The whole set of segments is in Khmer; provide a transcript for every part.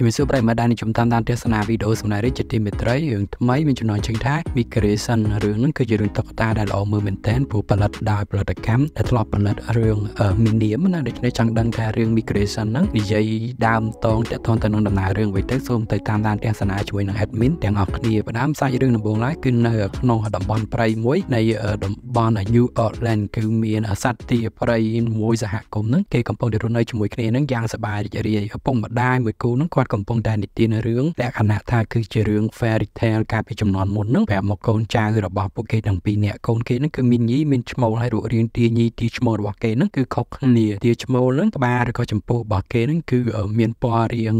ជំរាបសួរប្រិយមិត្តដែលនិយមតាមដានទស្សនាវីដេអូសម្ដែងរីកជាទីមេត្រីរឿងថ្មីមានចំណងជើងថា Migration រឿងហ្នឹងគឺជារឿងតុក្កតាដែលល្អមើលមែនទែនព្រោះផលិតដោយផលិតកម្មដែលធ្លាប់ផលិតរឿង Minium ណាដូច្នេះចង់ដឹងថារឿង Migration ហ្នឹងនិយាយដើមតងតកតងទៅនឹងដំណើររឿងវិញទៅសូមទៅតាមដានទស្សនាជាមួយនឹង admin ទាំងអស់គ្នាផ្ដើមសាច់រឿងដំបូងឡើយគឺនៅក្នុងតំបន់ព្រៃមួយនៃតំបន់ New Orleans គឺមានសត្វទីព្រៃមួយសហគមន៍ហ្នឹងគេកំពុងតែរស់នៅជាមួយគ្នាហ្នឹងយ៉ាងសប្បាយរីករាយឪពុកម្ដាយមួយគូហ្នឹងគាត់កំពុងតែនិទានរឿងលក្ខណៈថាគឺជារឿង fairy tale កាលពីចំនួនមុនហ្នឹងប្រាប់មកកូនចៅរបស់ពួកគេទាំងពីរនាក់កូនគេហ្នឹងគឺមានញីមានឈ្មោលហើយរូបរាងទាញីទាឈ្មោលរបស់គេហ្នឹងគឺខុសគ្នាទាឈ្មោលហ្នឹងក្បាលឬក៏ចំពោះរបស់គេហ្នឹងគឺមានពណ៌រាង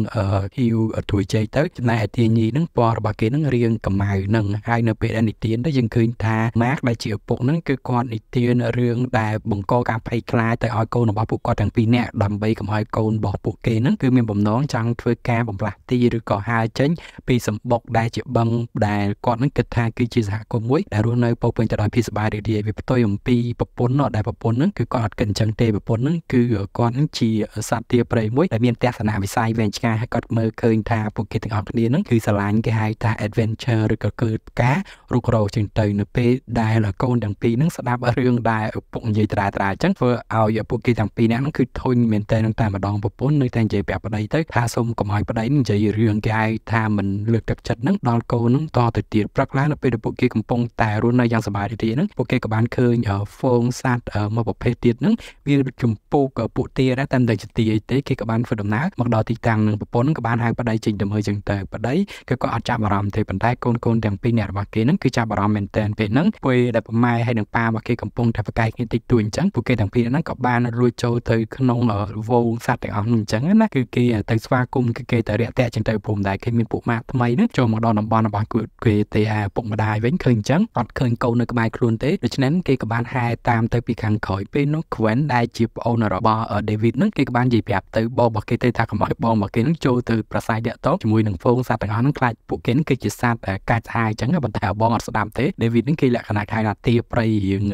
ហ៊ីវទ្រួយជ័យទៅចំណែកទាញីហ្នឹងពណ៌របស់គេហ្នឹងរាងកម្មៅហ្នឹងហើយនៅពេលដែលនិទានទៅយើងឃើញថាម៉ាកដែលជាឪពុកហ្នឹងគឺគាត់និទានរឿងដែលបង្កការភ័យខ្លាចទៅឲ្យកូនរបស់ពួកគាត់ទាំងពីរនាក់ដើម្បីកុំឲ្យកូនរបស់ពួកគេហ្នឹងគឺមានបំណងចង់ធ្វើការការបំផ្លាស់ទីឬក៏ហើរចេញពីសម្បុកដែលជាបឹងដែលគាត់នឹងគិតថាគឺជាសហគមន៍មួយដែលរស់នៅពោពេញទៅដោយភាពសប្បាយរីករាយវាផ្ទុយអំពីប្រពន្ធនោះដែលប្រពន្ធនឹងគឺគាត់អត់គិតអញ្ចឹងទេប្រពន្ធនឹងគឺគាត់នឹងជាសត្វទាព្រៃមួយដែលមានទស្សនៈវិស័យវែងឆ្ងាយហើយគាត់មើលឃើញថាពួកគេទាំងអស់គ្នានឹងគឺស្រឡាញ់គេហៅថា adventure ឬក៏គឺការរុករកជាងទៅនៅពេលដែលកូនទាំងពីរនឹងស្ដាប់រឿងដែលឪពុកនិយាយត្រាត្រាអញ្ចឹងធ្វើឲ្យពួកគេទាំងពីរនាក់នឹងគឺធុញមែនតើនឹងតែម្ដងប្រពន្ធនៅតែនិយាយប្រាប់ប្តីទៅថាសូមកុំឲ្យឲ្យប្តីនឹងនិយាយរឿងគេហៅថាមិនលើកទឹកចិត្តនឹងដល់កូននឹងតទៅទៀតព្រឹកឡើងនៅពេលដែលពួកគេកំពុងតែរស់នៅយ៉ាងសប្បាយរីករាយនឹងពួកគេក៏បានឃើញហ្វូងសត្វមួយប្រភេទទៀតនឹងវាចំពោកពួកទាដែរតែមិនដឹងជាទាអីទេគេក៏បានធ្វើដំណើរមកដល់ទីតាំងនឹងប្រពន្ធនឹងក៏បានហៅប្តីចេញទៅមើលចឹងទៅប្តីក៏ក៏អត់ចាប់អារម្មណ៍ទេប៉ុន្តែកូនកូនទាំងពីរនាក់របស់គេនឹងគឺចាប់អារម្មណ៍មែនទែនពេលហ្នឹងពេលដែលប្រម៉ែហើយនឹងប៉ារបស់គេកំពុងតែប្រកែកគ្នាតិចតួចអញ្ចឹងពួកគេទាំងពីរហ្នឹងក៏បានរួចចូលទៅក្នុងវងសត្វទាំងអស់ហ្នឹងអញ្ចឹងណាគឺគេទៅស្វាគមន៍គឺគេតែរាក់ទាក់ចឹងទៅព្រមដែរឃើញមានពួកម៉ាកថ្មីនឹងចូលមកដល់តំបន់របស់គេទេអាពុកម្ដាយវិញឃើញចឹងអត់ឃើញកូននៅក្បែរខ្លួនទេដូច្នេះគេក៏បានហែតាមទៅពីខាងក្រោយពេលនោះ Gwen ដែលជាប្អូនរបស់ David នឹងគេក៏បាននិយាយប្រាប់ទៅបងរបស់គេទៅថាកុំឲ្យបងរបស់គេនឹងចូលទៅប្រាស្រ័យតាក់ទងជាមួយនឹងហ្វូងសត្វទាំងអស់នឹងខ្លាចពួកគេនឹងគឺជាសត្វកាចស្អាយចឹងប៉ុន្តែបងអត់ស្ដាប់ទេ David នឹងគេលក្ខណៈថាទាព្រៃរៀង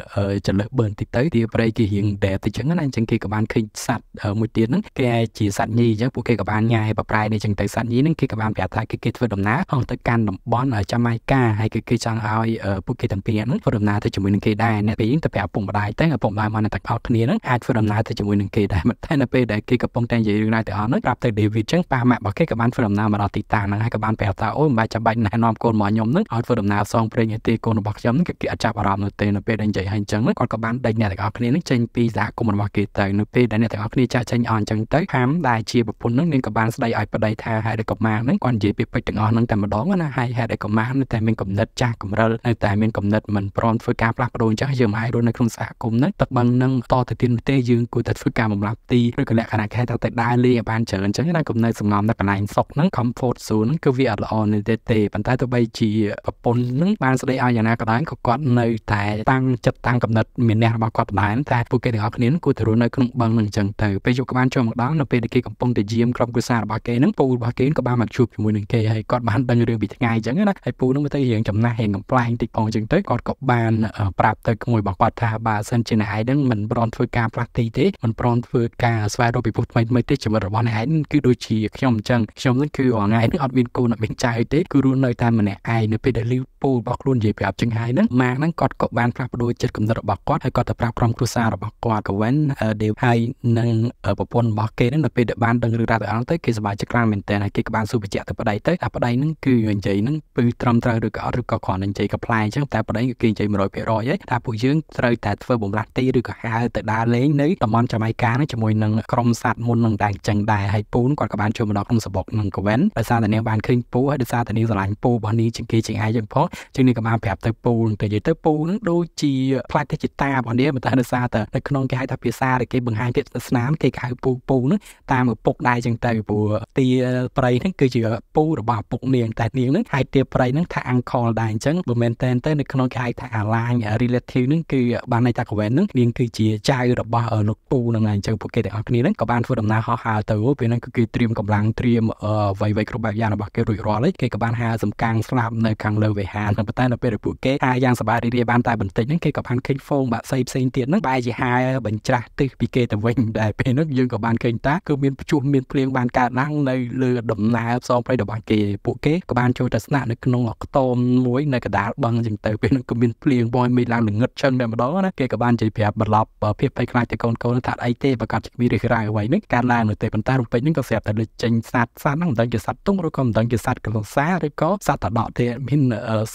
ចលឹះបឺនតិចទៅទាព្រៃគេរៀងដែលតិចចឹងណាអញ្ចឹងគេក៏បានឃើញសត្វមួយទៀតនឹងគេជាសត្វញីចឹងពួកគេក៏បានញ៉ែប្រប្រែអីចឹងទៅសាច់ញីហ្នឹងគេក៏បានប្រាប់ថាគេគេធ្វើដំណើរហោះទៅកាន់តំបន់ចាម៉ៃកាហើយគេគេចង់ឲ្យពួកគេទាំងពីរហ្នឹងធ្វើដំណើរទៅជាមួយនឹងគេដែរអ្នកពីរហ្នឹងទៅប្រាប់ពុកម្ដាយទៅឪពុកម្ដាយមកនៅតែកោតគ្នាហ្នឹងអាចធ្វើដំណើរទៅជាមួយនឹងគេដែរមិនតែនៅពេលដែលគេកំពុងតែនិយាយរឿងណាទាំងអស់ហ្នឹងប្រាប់ទៅ David ចឹងប៉ាម៉ាក់របស់គេក៏បានធ្វើដំណើរមកដល់ទីតាំងហ្នឹងហើយក៏បានប្រាប់ថាអូមិនបាច់ចាំបាច់ណែនាំកូនមកខ្ញុំហ្នឹងឲ្យធ្វើដំណើរផ្សងព្រេងឯទីកូនរបស់ខ្ញុំហ្នឹងគេអត់ចាប់អារម្មណ៍នៅទេនៅពេលដែលនិយាយហើយចឹងគាត់ក៏បានដេញអ្នកទាំងអស់គ្នាហ្នឹងចេញពីសហគមន៍របស់គេទៅនៅពេលដែលអ្នកទាំងអស់គ្នាចាក់ចេញអស់ចឹងទៅហាមដែលជាប្រពន្ធហ្នឹងនាងក៏បានស្ដីឲ្យប្តីថាហេតុអីកុមារហ្នឹងគាត់និយាយពីពេចទាំងអស់ហ្នឹងតែម្ដងណាហើយហេតុអីកុមារនៅតែមានកំណត់ចាស់កម្រិលនៅតែមានកំណត់មិនព្រមធ្វើការផ្លាស់ប្ដូរអញ្ចឹងយើងមិនអាចរស់នៅក្នុងសហគមន៍ហ្នឹងទឹកបងនឹងតទៅទៀតទេយើងគួរតែធ្វើការបំលាប់ទីឬក៏លក្ខណៈខែត្រូវតែដើរលេងឲ្យបានច្រើនអញ្ចឹងណាកំណត់សំងំនៅកន្លែងសុខហ្នឹង comfort zone ហ្នឹងគឺវាអត់ល្អនៅទេទេប៉ុន្តែទោះបីជាប្រពន្ធហ្នឹងបានស្ដីឲ្យយ៉ាងណាក៏ដោយក៏គាត់នៅតែតាំងចិត្តតាំងកំណត់មានអ្នករបស់គាត់ដែរតែពួកគេទាំងអស់គ្នាគួរតែរស់នៅក្នុងបឹងហ្នឹងអញ្ចឹងទៅពេលយកក្បាលចូលមកដល់នៅពេលដែលគេកំពុងតែយាមក្រុមគ្រួសាររបស់គេហ្នឹងហ្នឹងពូរបស់គេក៏បានមកជួបជាមួយនឹងគេហើយគាត់បានដឹងរឿងពីថ្ងៃអញ្ចឹងណាហើយពូហ្នឹងទៅរឿងចំណាស់រឿងកំ pl ែងតិចផងអញ្ចឹងទៅគាត់ក៏បានប្រាប់ទៅក្មួយរបស់គាត់ថាបើសិនជាអ្នកឯងហ្នឹងមិនប្រន់ធ្វើ ការផ្លាស់ទីទេមិនប្រន់ធ្វើការស្វែងរកពិភពថ្មីថ្មីទេជីវិតរបស់អ្នកឯងគឺដូចជាខ្ញុំអញ្ចឹងខ្ញុំហ្នឹងគឺរងថ្ងៃហ្នឹងអត់មានកូនអត់មានចៅទេគឺរស់នៅតែម្នាក់ឯងនៅពេលដែលលីវពូរបស់ខ្លួននិយាយប្រាប់ចឹងហើយហ្នឹងម៉ាកហ្នឹងគាត់ក៏បានផ្លាស់ប្ដូរចិត្តគំនិតរបស់គាត់ហើយគាត់ទៅប្រាប់ក្រុមគ្រួសាររបស់គាត់កវិនដេវហើយនិងប្រពន្ធរបស់គេហ្នឹងនៅពេលដែលបានដឹងរឿងរ៉ាវទាំងអស់ទៅគេសប្បាយចិត្តខ្លាំងមែនតើហើយគេក៏បានសួរបញ្ជាក់ទៅប្តីទៅថាប្តីហ្នឹងគឺអញ្ជ័យហ្នឹងពឺត្រឹមត្រូវឬក៏អត់ឬក៏គ្រាន់តែអញ្ជ័យក៏ផ្លែអញ្ចឹងតែប្តីគឺអញ្ជ័យ100%ហើយថាពួកយើងត្រូវតែធ្វើបំរាស់ទីឬក៏ហៅទៅដើរលេងនៅតំបន់ចាម៉ៃកាហ្នឹងជាមួយនឹងក្រុមសัตว์មុននឹងដែរអញ្ចឹងដែរហើយពូនគាត់ក៏បានជួយមកដល់ក្នុងសបុកនឹងកវែនដោយសារតែនាងបានឃើញពូហើយដោយសារតែនាងស្រឡាញ់ពូរបស់នាងជាងគេជាងឯងចឹងផងជាងនាងក៏បានប្រាប់ទៅពូនទៅនិយាយទៅពូនឹងដូចជាផ្លាច់ទៅជាតារបស់នាងមិនតែដោយសារតែនៅក្នុងគេហៅថាភាសាដែលគេបង្ហាញទៀតស្នាមគេហៅពូពូនឹងតាមឪពុកដែរចឹងទៅពីព្រោះទីទីប្រៃហ្នឹងគឺជាពូរបស់ឪពុកនាងតែនាងហ្នឹងហៅទាប្រៃហ្នឹងថា uncle ដែរអញ្ចឹងមិនមែនតែនទៅនៅក្នុងគេហៅថា align relative ហ្នឹងគឺបានន័យថា Gwen ហ្នឹងនាងគឺជាចៅរបស់លោកពូហ្នឹងហើយអញ្ចឹងពួកគេទាំងអស់គ្នាហ្នឹងក៏បានធ្វើដំណើរហោះហើរទៅពេលហ្នឹងគឺគេត្រៀមកម្លាំងត្រៀមអ្វីៗគ្រប់បែបយ៉ាងរបស់គេរួចរាល់ហើយគេក៏បានហាសំកាំងស្លាប់នៅខាងលើវិហារហ្នឹងប៉ុន្តែនៅពេលដែលពួកគេហាយ៉ាងសប្បាយរីករាយបានតែបន្តិចហ្នឹងគេក៏បានឃើញហ្វូងបាក់សៃផ្សេងទៀតហ្នឹងបែរជាហាបញ្ច្រាស់ទិសពីគេទៅវិញដែលពេលហ្នឹងយើងក៏បានឃើញតាគឺមានព្យុះមានភ្លៀងបានកើតឡើងនៅលើដំណើរផ្សងព្រៃរបស់គេពួកគេក៏បានចូលទៅស្នាក់នៅក្នុងខ្ទមមួយនៅកដាលបឹងចឹងទៅពេលនឹងក៏មានភ្លៀងបយមេឡើងល្ងឹតឈឹងតែម្ដងណាគេក៏បានជ័យប្រាប់បន្លប់ភាពភ័យខ្លាចទៅកូនកូនថាអីទេប្រកាសជាគ្មានរឿងរ៉ាវអ្វីនឹងកើតឡើងនៅទេប៉ុន្តែរំពេចនឹងក៏ស្រាប់តែលើចេញសត្វសត្វហ្នឹងមិនដឹងជាសត្វទុំឬក៏មិនដឹងជាសត្វកលសាឬក៏សត្វតដកទេមាន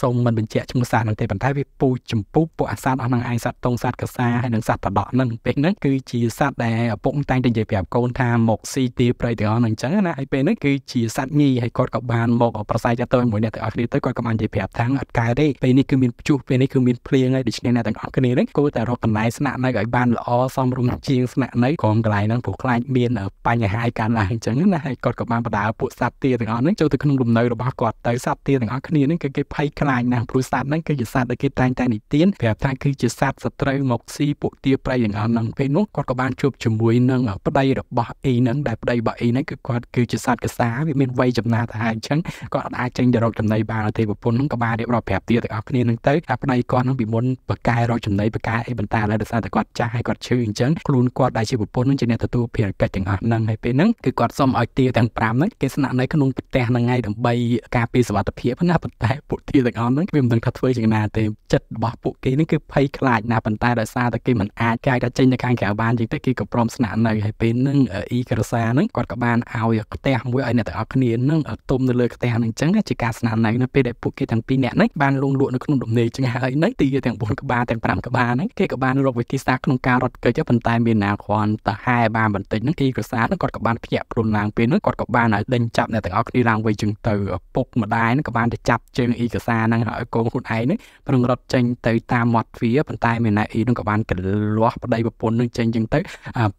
សូមមិនបញ្ជាក់ឈ្មោះសត្វហ្នឹងទេប៉ុន្តែវាពូចម្ពុះពួកអាសត្វអស់ហ្នឹងឯងសត្វទុំសត្វកសាហើយនិងសត្វតដកហ្នឹងពេលហ្នឹងគឺជាសត្វដែលឪពុកតែងតែនិយាយប្រាប់កូនថាមកស៊ីទីព្រៃទាំងអស់ហ្នឹងអញ្ចឹងណាហើយពេលហ្នឹងគឺជាសัตว์ញីហើយគាត់ក៏បានមកប្រស័យចាស់ទៅមួយអ្នកទាំងអស់គ្នាទៅគាត់ក៏បាននិយាយប្រាប់ថាអត់កើតទេពេលនេះគឺមានព្យុះពេលនេះគឺមានភ្លៀងហើយដូច្នេះអ្នកទាំងអស់គ្នាហ្នឹងគួរតែរកកន្លែងស្នាក់នៅឲ្យបានល្អសមរម្យជាងស្នាក់នៅក្រុមកន្លែងហ្នឹងព្រោះខ្លាចមានបញ្ហាកើតឡើងអញ្ចឹងណាហើយគាត់ក៏បានបដាពួកសត្វទាទាំងអស់ហ្នឹងចូលទៅក្នុងលំនៅរបស់គាត់ទៅសត្វទាទាំងអស់គ្នាហ្នឹងគឺគេភ័យខ្លាចណាស់ព្រោះសត្វហ្នឹងគឺជាសត្វដែលគេតែងតែនិទានប្រាប់ថាគឺជាសត្វសត្រូវមកស៊ីពួកទាប្រៃទាំងអស់ហ្នឹងពេលនោះគាត់ក៏បានជួបជាមួយនឹងប្តីរបស់អីហ្នឹងដែលប្តីរបស់អីហ្នឹងគឺគាត់គឺជាជាសត្វកសាវាមានវ័យចំណាស់ទៅហើយអញ្ចឹងគាត់អាចចេញទៅរកចំណីបានទេប្រពន្ធហ្នឹងក៏បានរៀបរាប់ប្រាប់ទៀតទាំងអស់គ្នាហ្នឹងទៅថាប្តីគាត់ហ្នឹងពីមុនបកកែរកចំណីបកកែអីបន្តឡើយដោយសារតែគាត់ចាស់ហើយគាត់ឈឺអញ្ចឹងខ្លួនគាត់ដែលជាប្រពន្ធហ្នឹងជាអ្នកទទួលភារកិច្ចទាំងអស់ហ្នឹងហើយពេលហ្នឹងគឺគាត់សុំឲ្យទាទាំង5ហ្នឹងគេស្នាក់នៅក្នុងផ្ទះហ្នឹងឯងដើម្បីការពារសុវត្ថិភាពណាប៉ុន្តែពួកទាទាំងអស់ហ្នឹងវាមិនដឹងថាធ្វើយ៉ាងណាទេចិត្តរបស់ពួកគេហ្នឹងគឺភ័យខ្លាចណាប៉ុន្តែដោយសារតែគេមិនអាចកាយថាចេញទៅខាងក្រៅបានជាងទៅគេក៏ព្រមស្នាក់នៅហើយពេលហ្នឹងអ៊ីក្រសាហ្នឹងគាត់ក៏បានឲ្យខ្ខ្ទះមួយឲ្យអ្នកទាំងអស់គ្នានឹងទុំនៅលើខ្ទះនឹងអញ្ចឹងជាការស្នាដៃនៅពេលដែលពួកគេទាំងពីរអ្នកនេះបានលងលក់នៅក្នុងដំណេកចឹងហើយនេះទីទាំង4ក្បាលទាំង5ក្បាលហ្នឹងគេក៏បានរកវិធីសាស្ត្រក្នុងការរត់គេចប៉ុន្តែមានណាគ្រាន់តែហែបានបន្តិចហ្នឹងទីក្រសាហ្នឹងគាត់ក៏បានភ្ញាក់ខ្លួនឡើងពេលហ្នឹងគាត់ក៏បានឲ្យដេញចាប់អ្នកទាំងអស់គ្នាឡើងវិញចឹងទៅ ពុកម្ដាយហ្នឹងក៏បានទៅចាប់ជើងអ៊ីក្រសាហ្នឹងឲ្យកូនខ្លួនឯងហ្នឹងប្រឹងរត់ចេញទៅតាមមាត់ទ្វារប៉ុន្តែមានណាអ៊ីហ្នឹងក៏បានកលាស់ប្តីប្រពន្ធហ្នឹងចេញចឹងទៅ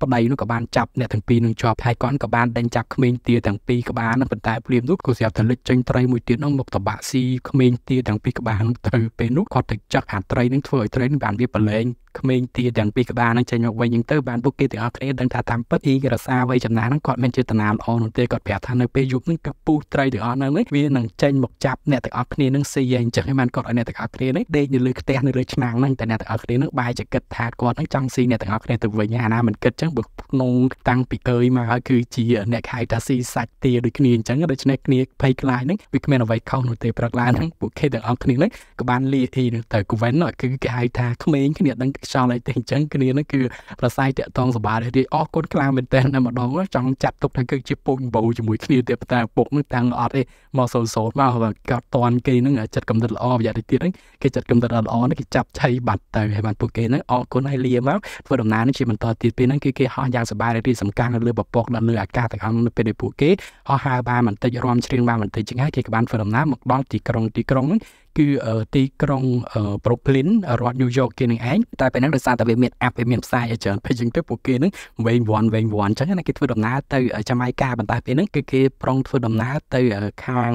ប្តីហ្នឹងក៏បានចាប់អ្នកទាំងពីរហ្នឹងជាប់ហើយគាត់ក៏បានដេញចាប់ក្មេងទីទាទាំងពីរក្បាលហ្នឹងប៉ុន្តែភ្លាមនោះក៏ស្រាប់តែលិចចេញត្រីមួយទៀតហ្នឹងមកតបាក់ស៊ីក្មេងទាទាំងពីរក្បាលហ្នឹងទៅពេលនោះគាត់ទៅចឹកអាត្រីហ្នឹងធ្វើឲ្យត្រីហ្នឹងបានវាប្រឡែងក្មេងទាទាំងពីរក្បាលហ្នឹងចេញមកវិញហ្នឹងទៅបានពួកគេទាំងអស់គ្នាដឹងថាតាមពិតអ៊ីរសាវ័យចំណាស់ហ្នឹងគាត់មានចេតនាល្អនោះទេគាត់ប្រាប់ថានៅពេលយប់ហ្នឹងកាពូត្រីទាំងអស់ហ្នឹងវានឹងចេញមកចាប់អ្នកទាំងអស់គ្នាហ្នឹងស៊ីយ៉ាងចឹងឯងបានគាត់ឲ្យអ្នកទាំងអស់គ្នាហ្នឹងដេកនៅលើផ្ទះនៅលើឆ្នាំងហ្នឹងតែអ្នកទាំងអស់គ្នាហ្នឹងបាយជាគិតថាគាត់ហ្នឹងចង់ស៊ីអ្នកទាំងអស់គ្នាទៅវិញអាណាមិនគិតចឹងបើក្នុងតាំងពីអើយមកហើយគឺជាអ្នកហៅថាស៊ីសាច់ទាដូចគ្នាអញ្ចឹងដូច្នេះគ្នាភ័យខ្លាចហ្នឹងវាគ្មានអ្វីខុសនោះទេព្រឹកឡើងហ្នឹងពួកគេទាំងអស់គ្នាហ្នឹងក៏បានលាអ៊ីនឹងទៅ Coven គឺគេហៅថាក្មេងគ្នាដឹងខ្យល់អីទេអញ្ចឹងគ្នាហ្នឹងគឺប្រស័យតាក់ទងសបារីអស់គុណខ្លាំងមែនទែនតែម្ដងចង់ចាប់ទុកថាគឺជាពុកបោជាមួយគ្នាទៀតតែពុកហ្នឹងតាំងអត់ទេមកសូលសូលមកកាត់តន់គេហ្នឹងចិត្តកំណត់ល្អប្រយ័ត្នទៀតហ្នឹងគេចិត្តកំណត់ល្អហ្នឹងគេចាប់ឆៃបាត់ទៅហើយបានពួកគេហ្នឹងអរគុណហើយលាមកធ្វើដំណើរនេះជាបន្តទៀតពេលហ្នឹងគឺគេហោះយ៉ាងសប្បាយរីករាយសំខាន់លើពពកដល់លើអាកាសទាំងអស់នៅពេលដែលពួកពួកគេហោះហើរបានបន្តិចរំច្រៀងបានបន្តិចចឹងហើយគេក៏បានធ្វើដំណើរមកដល់ទីក្រុងទីក្រុងហ្នឹងគឺទីក្រុង Brooklyn រដ្ឋ New York គេនឹងឯងតែពេលហ្នឹងដោយសារតែវាមាន app វាមានផ្សាយឲ្យច្រើនពេកចឹងទៅពួកគេហ្នឹងវែងវាន់វែងវាន់ចឹងណាគេធ្វើដំណើរទៅចាំៃកាប៉ុន្តែពេលហ្នឹងគឺគេប្រុងធ្វើដំណើរទៅខាង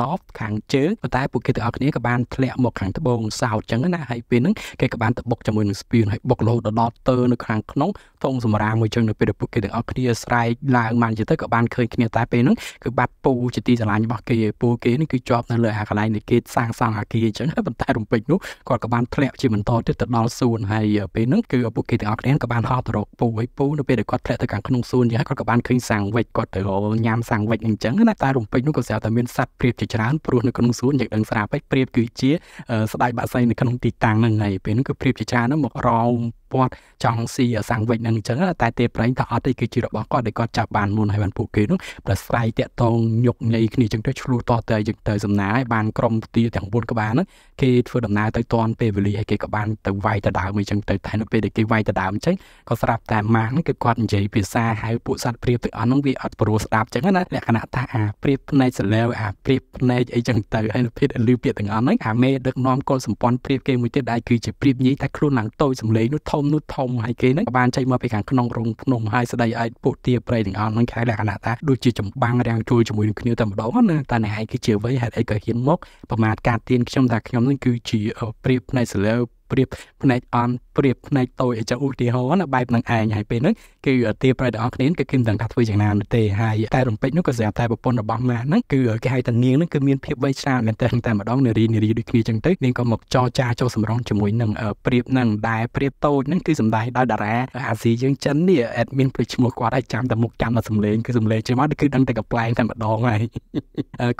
North ខាងជើងប៉ុន្តែពួកគេទាំងអស់គ្នាក៏បានធ្លាក់មកខាងត្បូង South ចឹងណាហើយពេលហ្នឹងគេក៏បានទៅបុកជាមួយនឹង Spear ហើយបុករហូតដល់ទៅនៅខាងក្នុងធំសម្រាមួយចឹងនៅពេលដែលពួកគេទាំងអស់គ្នាស្រែកឡើងបានជាទៅក៏បានឃើញគ្នាតែពេលហ្នឹងគឺបាត់ពូជាទីស្រឡាញ់របស់គេពូគេនេះគឺជាប់នៅលើអាកន្លែងដែលគេសាងសង់ហាគារអញ្ចឹងប៉ុន្តែរំពេចនោះគាត់ក៏បានធ្លាក់ជាបន្តទៀតទៅដល់សួនហើយពេលហ្នឹងគឺពួកគេទាំងអស់គ្នាក៏បានហោះទៅរកពូហើយពូនៅពេលដែលគាត់ធ្លាក់ទៅខាងក្នុងសួនយ៉ាងគាត់ក៏បានឃើញសាំងវិចគាត់ទៅញ៉ាំសាំងវិចអញ្ចឹងណាតែរំពេចនោះក៏ស្រាប់តែមានសត្វព្រាបជាច្រើនព្រោះនៅក្នុងសួនយ៉ាងដឹងស្រាប់ហើយព្រាបគឺជា ស្ដេចបាក់សៃនៅក្នុងទីតាំងហ្នឹងហើយពេលហ្នឹងគឺព្រាបជាច្រើនមករោមគាត់ចង់ស៊ីសាំងវិចនឹងអញ្ចឹងតែទេប្រេងថាអត់ទេគឺជារបស់គាត់ដែលគាត់ចាប់បានមុនហើយបានពួកគេនោះប្រស្រ័យតាក់ទងញុកញ័យគ្នាអញ្ចឹងទៅឆ្លោះតទៅអញ្ចឹងទៅសំណាយបានក្រុមទាទាំង4ក្បាលហ្នឹងគេធ្វើដំណើរទៅតាន់ពេលវេលាហើយគេក៏បានទៅវាយទៅដើមអញ្ចឹងទៅតែនៅពេលដែលគេវាយទៅដើមអញ្ចឹងក៏ស្រាប់តែម៉ាស់ហ្នឹងគឺគាត់និយាយភាសាហៅពួកសត្វព្រាបទាំងអស់ហ្នឹងវាអត់ព្រោះស្ដាប់អញ្ចឹងណាលក្ខណៈថាអាព្រាបភ្នែកសលែវអាព្រាបភ្នែកអីចឹងទៅហើយនៅពេលដែលឮពាក្យទាំងអស់ហ្នឹងអាមេដឹកនាំកុលសម្ព័ន្ធព្រាបគេមួយទៀតដែលគឺជាព្រាបញីតែខ្លួនឡើងតូចសម្លេងនោះធំមនោះធំហើយគេហ្នឹងបានចេញមកពីខាងក្នុងរងភ្នំហើយស្ដីឯកពួកទាព្រៃទាំងអស់ហ្នឹងខែលក្ខណៈថាដូចជាចម្បាំងរាំងជួយជាមួយនឹងគ្នាតែម្ដងណាតែអ្នកឯងគឺជាអ្វីហេតុអីក៏ហ៊ានមកប្រមាថការទៀនខ្ញុំថាខ្ញុំហ្នឹងគឺជាព្រៀបផ្នែកសិលាព្រៀបផ្នែកអន់ព្រៀបផ្នែកតូចអីចឹងឧទាហរណ៍ណាបែបហ្នឹងឯងហើយពេលហ្នឹងគឺទាប្រៃទាំងអស់គ្នាគឺគេមិនដឹងថាធ្វើយ៉ាងណានោះទេហើយតែរំពេចនោះក៏ស្រាប់តែប្រពន្ធរបស់ម៉ាហ្នឹងគឺគេហៅថានាងហ្នឹងគឺមានភាពវៃឆ្លាតមែនទែនតែម្ដងនារីនារីដូចគ្នាចឹងទៅនាងក៏មកចរចាចូលសម្រងជាមួយនឹងព្រៀបហ្នឹងដែលព្រៀបតូចហ្នឹងគឺសម្ដែងដោយតារាអាស៊ីយើងចិននេះអេដមីនព្រឹកឈ្មោះគាត់ឲ្យចាំតែមុខចាំតែសម្លេងគឺសម្លេងជាមកគឺដឹងតែកប្លែងតែម្ដងហើយ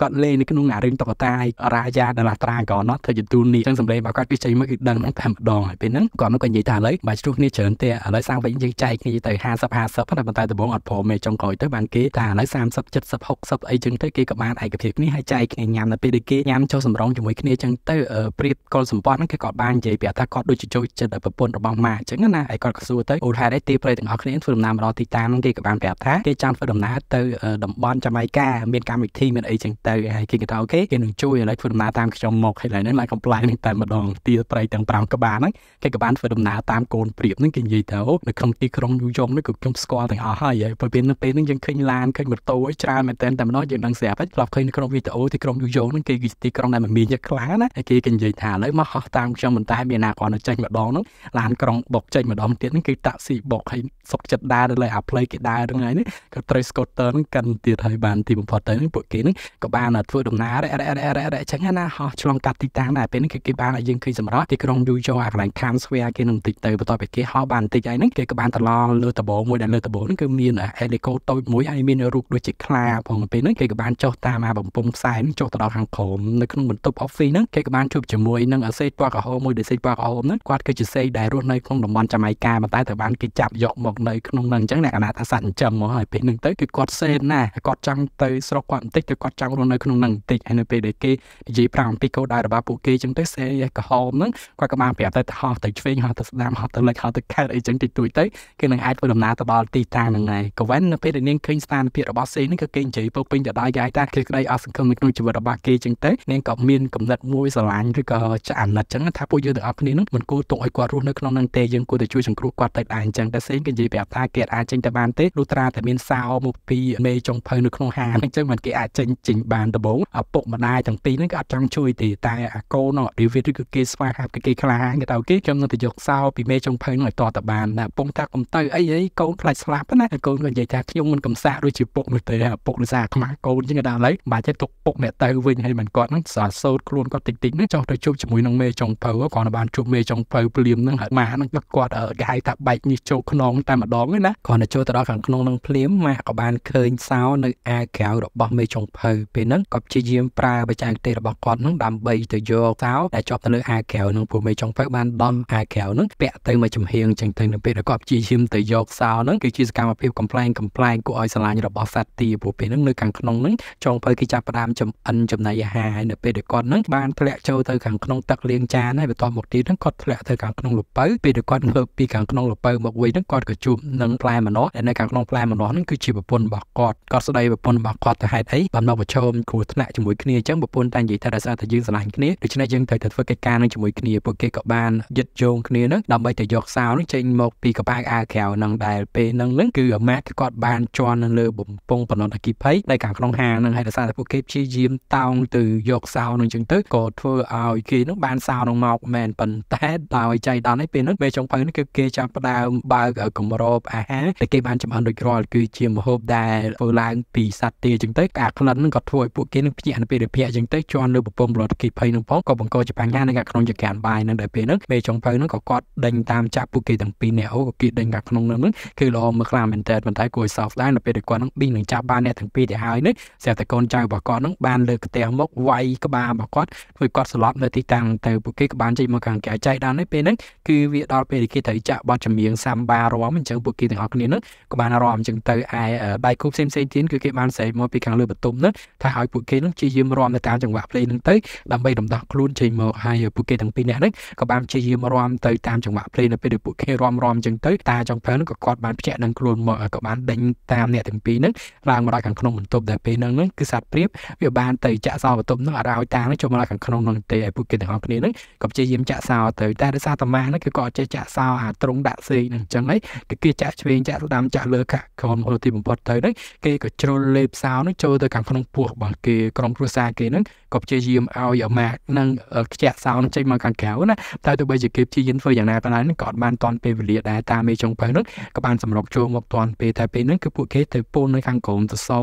គាត់លេងនៅក្នុងអារឿងតុកតារាយ៉ាដឡាត្រាក៏ណត់ទៅយទូននេះចឹងសម្លេងរបស់គាត់គឺចេញមកគឺដឹងតែតែម្ដងហើយពេលហ្នឹងគាត់នោះក៏និយាយថាឥឡូវបាយជ្រុះគ្នាច្រើនទេឥឡូវសាំងវិញយើងចែកគ្នាទៅ50 50តែប៉ុន្តែដំបងអត់ព្រមទេចុងក្រោយទៅបានគេថាឥឡូវ30 70 60អីចឹងទៅគេក៏បានឯកភាពគ្នាហើយចែកគ្នាញ៉ាំនៅពេលដែលគេញ៉ាំចូលសម្រងជាមួយគ្នាចឹងទៅព្រៀបកុលសម្បត្តិហ្នឹងគេក៏បាននិយាយប្រាប់ថាគាត់ដូចជាចូលចិត្តប្រពន្ធរបស់ម៉ាចឹងណាហើយគាត់ក៏សួរទៅអូនហេតុអីទីប្រៃទាំងអស់គ្នាធ្វើដំណើរមករកទីតាំងគេក៏បានប្រាប់ថាគេចង់ធ្វើដំណើរទៅតំបន់ចាម៉ៃកាមានកម្មវិធីមានអីចឹងទៅហើយគេក៏ថាអូខេគេនឹងជួយឥឡូវធ្វើដំណើរតាមខ្ញុំមកហើយឡើយហ្នឹងឡើងកំ pl ាយនឹងតែម្ដងទីប្រៃទាំង5ក្បាលហ្នឹងគេក៏បានធ្វើដំណើរតាមកូនព្រាបហ្នឹងគេនិយាយថាអូនៅក្នុងទីក្រុងញូយ៉ុកហ្នឹងក៏ខ្ញុំស្គាល់ទាំងអស់ហើយហើយពេលនៅពេលហ្នឹងយើងឃើញឡានឃើញម៉ូតូអីច្រើនមែនតើតែម្ដងយើងដឹងស្រាប់ហើយធ្លាប់ឃើញនៅក្នុងវីដេអូទីក្រុងញូយ៉ុកហ្នឹងគេគឺទីក្រុងដែលមានយកខ្លាំងណាហើយគេគេនិយាយថាឥឡូវមកហោះតាមខ្ញុំមិនតែ មានណាគ្រាន់តែចេញម្ដងហ្នឹងឡានក្រុងបុកចេញម្ដងទៀតហ្នឹងគឺតាក់ស៊ីបុកហើយសុកចិត្តដើរលើអាផ្លូវគេដើរហ្នឹងហើយនេះក៏ត្រូវ scooter ហ្នឹងកាន់ទៀតហើយបានទីបំផុតទៅហ្នឹងពួកគេហ្នឹងក៏បានធ្វើដំណើររ៉ែរ៉ែរ៉ែរ៉ែចឹងណាហោះឆ្លងកាត់ទីតាំងដែរពេលហ្នឹងគឺគេបានឲ្យយើងឃើញសម្រាប់ទីក្រុងយូចូលអាកន្លែងខាំស្វាគេនឹងបន្តិចទៅបន្ទាប់ពីគេហោះបានបន្តិចហើយហ្នឹងគេក៏បានត្រឡងលើដបងមួយដែលលើដបងហ្នឹងគឺមានអេលីកូតូចមួយហើយមានរូបដូចជាខ្លាផងពេលហ្នឹងគេក៏បានចុះតាមអាបំពង់ខ្សែហ្នឹងចុះទៅដល់ខាងក្រោមនៅក្នុងបន្ទប់ office ហ្នឹងគេក៏បានជួបជាមួយនឹងសេតពណ៌ក្រហមមួយដែលសេតពណ៌ក្រហមហ្នឹងគាត់គឺជាសេដែលរស់នៅក្នុងតំបន់ចាម៉ៃកាប៉ុន្តែត្រូវបានគេចាប់យកមកនៅក្នុងហ្នឹងអញ្ចឹងអ្នកកណាថាសត្វចិញ្ចឹមមកហើយពេលហ្នឹងទៅគឺគាត់សេនណាគាត់ចង់ទៅស្រុកគាត់បន្តិចគឺគាត់ចង់រស់នៅក្នុងហ្នឹងបន្តិចហើយនៅពេលដែលគេនិយាយប្រាំអំពីកោដៅរបស់ពួកគេអញ្ចឹងទៅសេក្រហមហ្នឹងគាត់ក៏បានប្រាប់ទៅហោះទៅឆ្វេងហោះទៅស្ដាំហោះទៅលិចហោះទៅខេតអីចឹងតិចតួចទៅគេនឹងអាចធ្វើដំណើរទៅដល់ទីតាំងហ្នឹងហើយកូវែននៅពេលដែលនាងឃើញស្ថានភាពរបស់សេនេះគឺគេនិយាយពុះពេញទៅដោយគេថាគេក្តីអស់សង្ឃឹមនៅក្នុងជីវិតរបស់គេចឹងទៅនាងក៏មានកំណត់មួយស្រឡាញ់ឬក៏ចាអាណិតចឹងថាពួកយើងទាំងអស់គ្នានឹងមិនគួរទុកឲ្យគាត់រស់នៅក្នុងហ្នឹងទេយើងគួរតែជួយសង្គ្រោះគាត់ទៅដែរចឹងតែសេគេនិយាយប្រាប់ថាគេអាចចេញទៅបានទេលុះត្រាតែមានសោមកពីមេចុងភៅនៅក្នុងហាងចឹងមិនគេអាចចេញចេញបានដំបូងឪពុកម្ដាយទាំងពីរហ្នឹងក៏អត់ចង់ជួយទេតែអាកូនរបស់ David ឬក៏គេស្វាហាប់គេខ្លាលាគេទៅគេខ្ញុំនឹងទៅយកសោពីមេចុងភៅនឹងឲ្យតតបានណាពងថាកុំទៅអីអីកូនខ្លាចស្លាប់ណាកូនក៏និយាយថាខ្ញុំមិនកំសាកដូចជាពុកនោះទេពុកដូចថាខ្មាស់កូនចឹងក៏ដល់ហើយបាច់ទេទុកពុកអ្នកទៅវិញហើយមិនគាត់នឹងសារសោតខ្លួនគាត់តិចតិចនឹងចោះទៅជួបជាមួយនឹងមេចុងភៅគាត់បានជួបមេចុងភៅភ្លាមនឹងហើយម៉ានឹងគាត់គេហៅថាបែកញីចូលខ្នងតែម្ដងហ្នឹងណាគាត់ទៅចូលទៅដល់ខាងក្នុងនឹងភ្លាមម៉ាក៏បានឃើញសោនៅអាវក្រៅរបស់មេចុងភៅពេលហ្នឹងក៏ព្យាយាមប្រើបច្ចេកទេសរបស់គាត់នឹងដើម្បីទៅយកសោដែលជាប់ទៅលើអាវក្រៅនឹងពួកមេចុងពៅបានដំអាក្រៅហ្នឹងពាក់ទៅមួយចំហៀងចឹងទៅនៅពេលដែលគាត់ព្យាយាមទៅយកសោហ្នឹងគឺជាសកម្មភាពកំ pl ែងកំ pl ែងគួរឲ្យស្រឡាញ់របស់សត្វទាព្រោះពេលហ្នឹងនៅខាងក្នុងហ្នឹងចុងពៅគេចាប់ផ្ដើមចំអិនចំណីអាហារហើយនៅពេលដែលគាត់ហ្នឹងបានធ្លាក់ចូលទៅខាងក្នុងទឹកលាងចានហើយបន្ទាប់មកទៀតហ្នឹងគាត់ធ្លាក់ទៅខាងក្នុងលពៅពេលដែលគាត់ងើបពីខាងក្នុងលពៅមកវិញហ្នឹងគាត់ក៏ជួបនឹងផ្លែម្នាស់ដែលនៅខាងក្នុងផ្លែម្នាស់ហ្នឹងគឺជាប្រពន្ធរបស់គាត់គាត់ស្ដីប្រពន្ធរបស់គាត់ទៅហេតុអីបានមកប្រឈមគ្រោះថ្នាក់ជាមួយគ្នាអញ្ចឹងប្រពន្ធតែនិយាយថាដោយសារតែយើងស្រឡាញ់គ្នាដូច្នេះយើងត្រូវតែធ្វើកិច្ចការនឹងជាមួយគ្នាពួកគេក៏បានយឹតជោងគ្នានឹងដើម្បីទៅយកសោនឹងចេញមកពីកប៉ាល់អាវក្រៅនឹងដែលពេលហ្នឹងនឹងគឺអាម៉ាក់គឺគាត់បានជន់នៅលើបំពង់បណ្ដុតអគិភ័យនៅខាងក្នុងហាងនឹងហើយដោយសារតែពួកគេព្យាយាមតោងទៅយកសោនឹងចឹងទៅក៏ធ្វើឲ្យគេនឹងបានសោនឹងមកមែនប៉ុន្តែដោយចៃដន្យឯពេលហ្នឹងពេលចុងភៅហ្នឹងគឺគេចាប់ផ្ដើមបើកកម្របអាហារតែគេបានចម្អិនរួចរាល់គឺជាម្ហូបដែលធ្វើឡើងពីសត្វទាចឹងទៅអាក្លិនហ្នឹងក៏ធ្វើឲ្យពួកគេនឹងភ្ញាក់នៅពេលរភ័ក្រចឹងទៅជន់លើបំពង់បណ្ដុតអគិភ័យនឹងផងក៏បង្កជាបញ្ហានៅក្នុងយកានបាយនឹងដែលពេលហ្នឹងមេចុងភៅហ្នឹងក៏គាត់ដេញតាមចាប់ពួកគេទាំងពីរនាក់អូក៏គេដេញខាងក្នុងហ្នឹងហ្នឹងគឺល្អមើលខ្លាំងមែនតើប៉ុន្តែគួរឲ្យសោកស្ដាយនៅពេលដែលគាត់ហ្នឹងប៊ីងនឹងចាប់បានអ្នកទាំងពីរទៅហើយនេះស្រាប់តែកូនចៅរបស់គាត់ហ្នឹងបានលើកផ្ទះមកវាយក្បាលរបស់គាត់ធ្វើគាត់ស្លាប់នៅទីតាំងទៅពួកគេក៏បានចេញមកខាងក្រៅចៃដន្យនេះពេលហ្នឹងគឺវាដល់ពេលគេត្រូវចាក់បទចម្រៀងសាំបារំអញ្ចឹងពួកគេទាំងអស់គ្នាហ្នឹងក៏បានរំអញ្ចឹងទៅឯដៃគូផ្សេងផ្សេងទៀតគឺគេបានស្រែកមកពីខាងលើបន្ទប់ហ្នឹងថាឲ្យពួកគេហ្នឹងជាយាមរំទៅតាមចង្វាក់ភ្លេងហ្នឹងទៅដើម្បីរំដោះខ្លួនចេញមកហើយពួកគេទាំងពីរនាក់ហ្នឹងក៏បានព្យាយាមរាំទៅតាមចង្វាក់ភ្លេងនៅពេលដែលពួកគេរាំរាំអញ្ចឹងទៅតាចុងភៅនឹងក៏គាត់បានភ្ញាក់នឹងខ្លួនមកក៏បានដេញតាមអ្នកទាំងពីរនឹងឡើងមកដល់ខាងក្នុងបន្ទប់ដែលពេលហ្នឹងគឺសត្វព្រាបវាបានទៅចាក់សោបន្ទប់នោះអរោយតាងចូលមកដល់ខាងក្នុងនោះទេឲ្យពួកគេទាំងអស់គ្នានឹងក៏ព្យាយាមចាក់សោទៅ តែដោយសារតាម៉ាហ្នឹងគឺក៏អត់ចេះចាក់សោអាត្រង់ដាក់សេកនឹងអញ្ចឹងហើយគឺគេចាក់ឆ្វេងចាក់ស្ដាំចាក់លើខាងក្រុមហ៊ុនទីបំផុតទៅហ្នឹងគេក៏ជ្រុលលេបសោនឹងចូលទៅខាងក្នុងពោះរបស់គេក្រុមគ្រួសារគេហ្នឹងក៏ព្យាយាមឲ្យអាម៉ាកនឹងខ្ជាក់សោនឹងចេញមកខាងក្រៅណាតែទោះបីជាគេព្យាយាមធ្វើយ៉ាងណាក៏ដោយក៏អត់បានតាន់ពេលវេលាដែរតាមមេចុងភៅនោះក៏បានសម្រុកចូលមកតាន់ពេលតែពេលហ្នឹងគឺពួកគេទៅពូននៅខាងក្រោមទសោ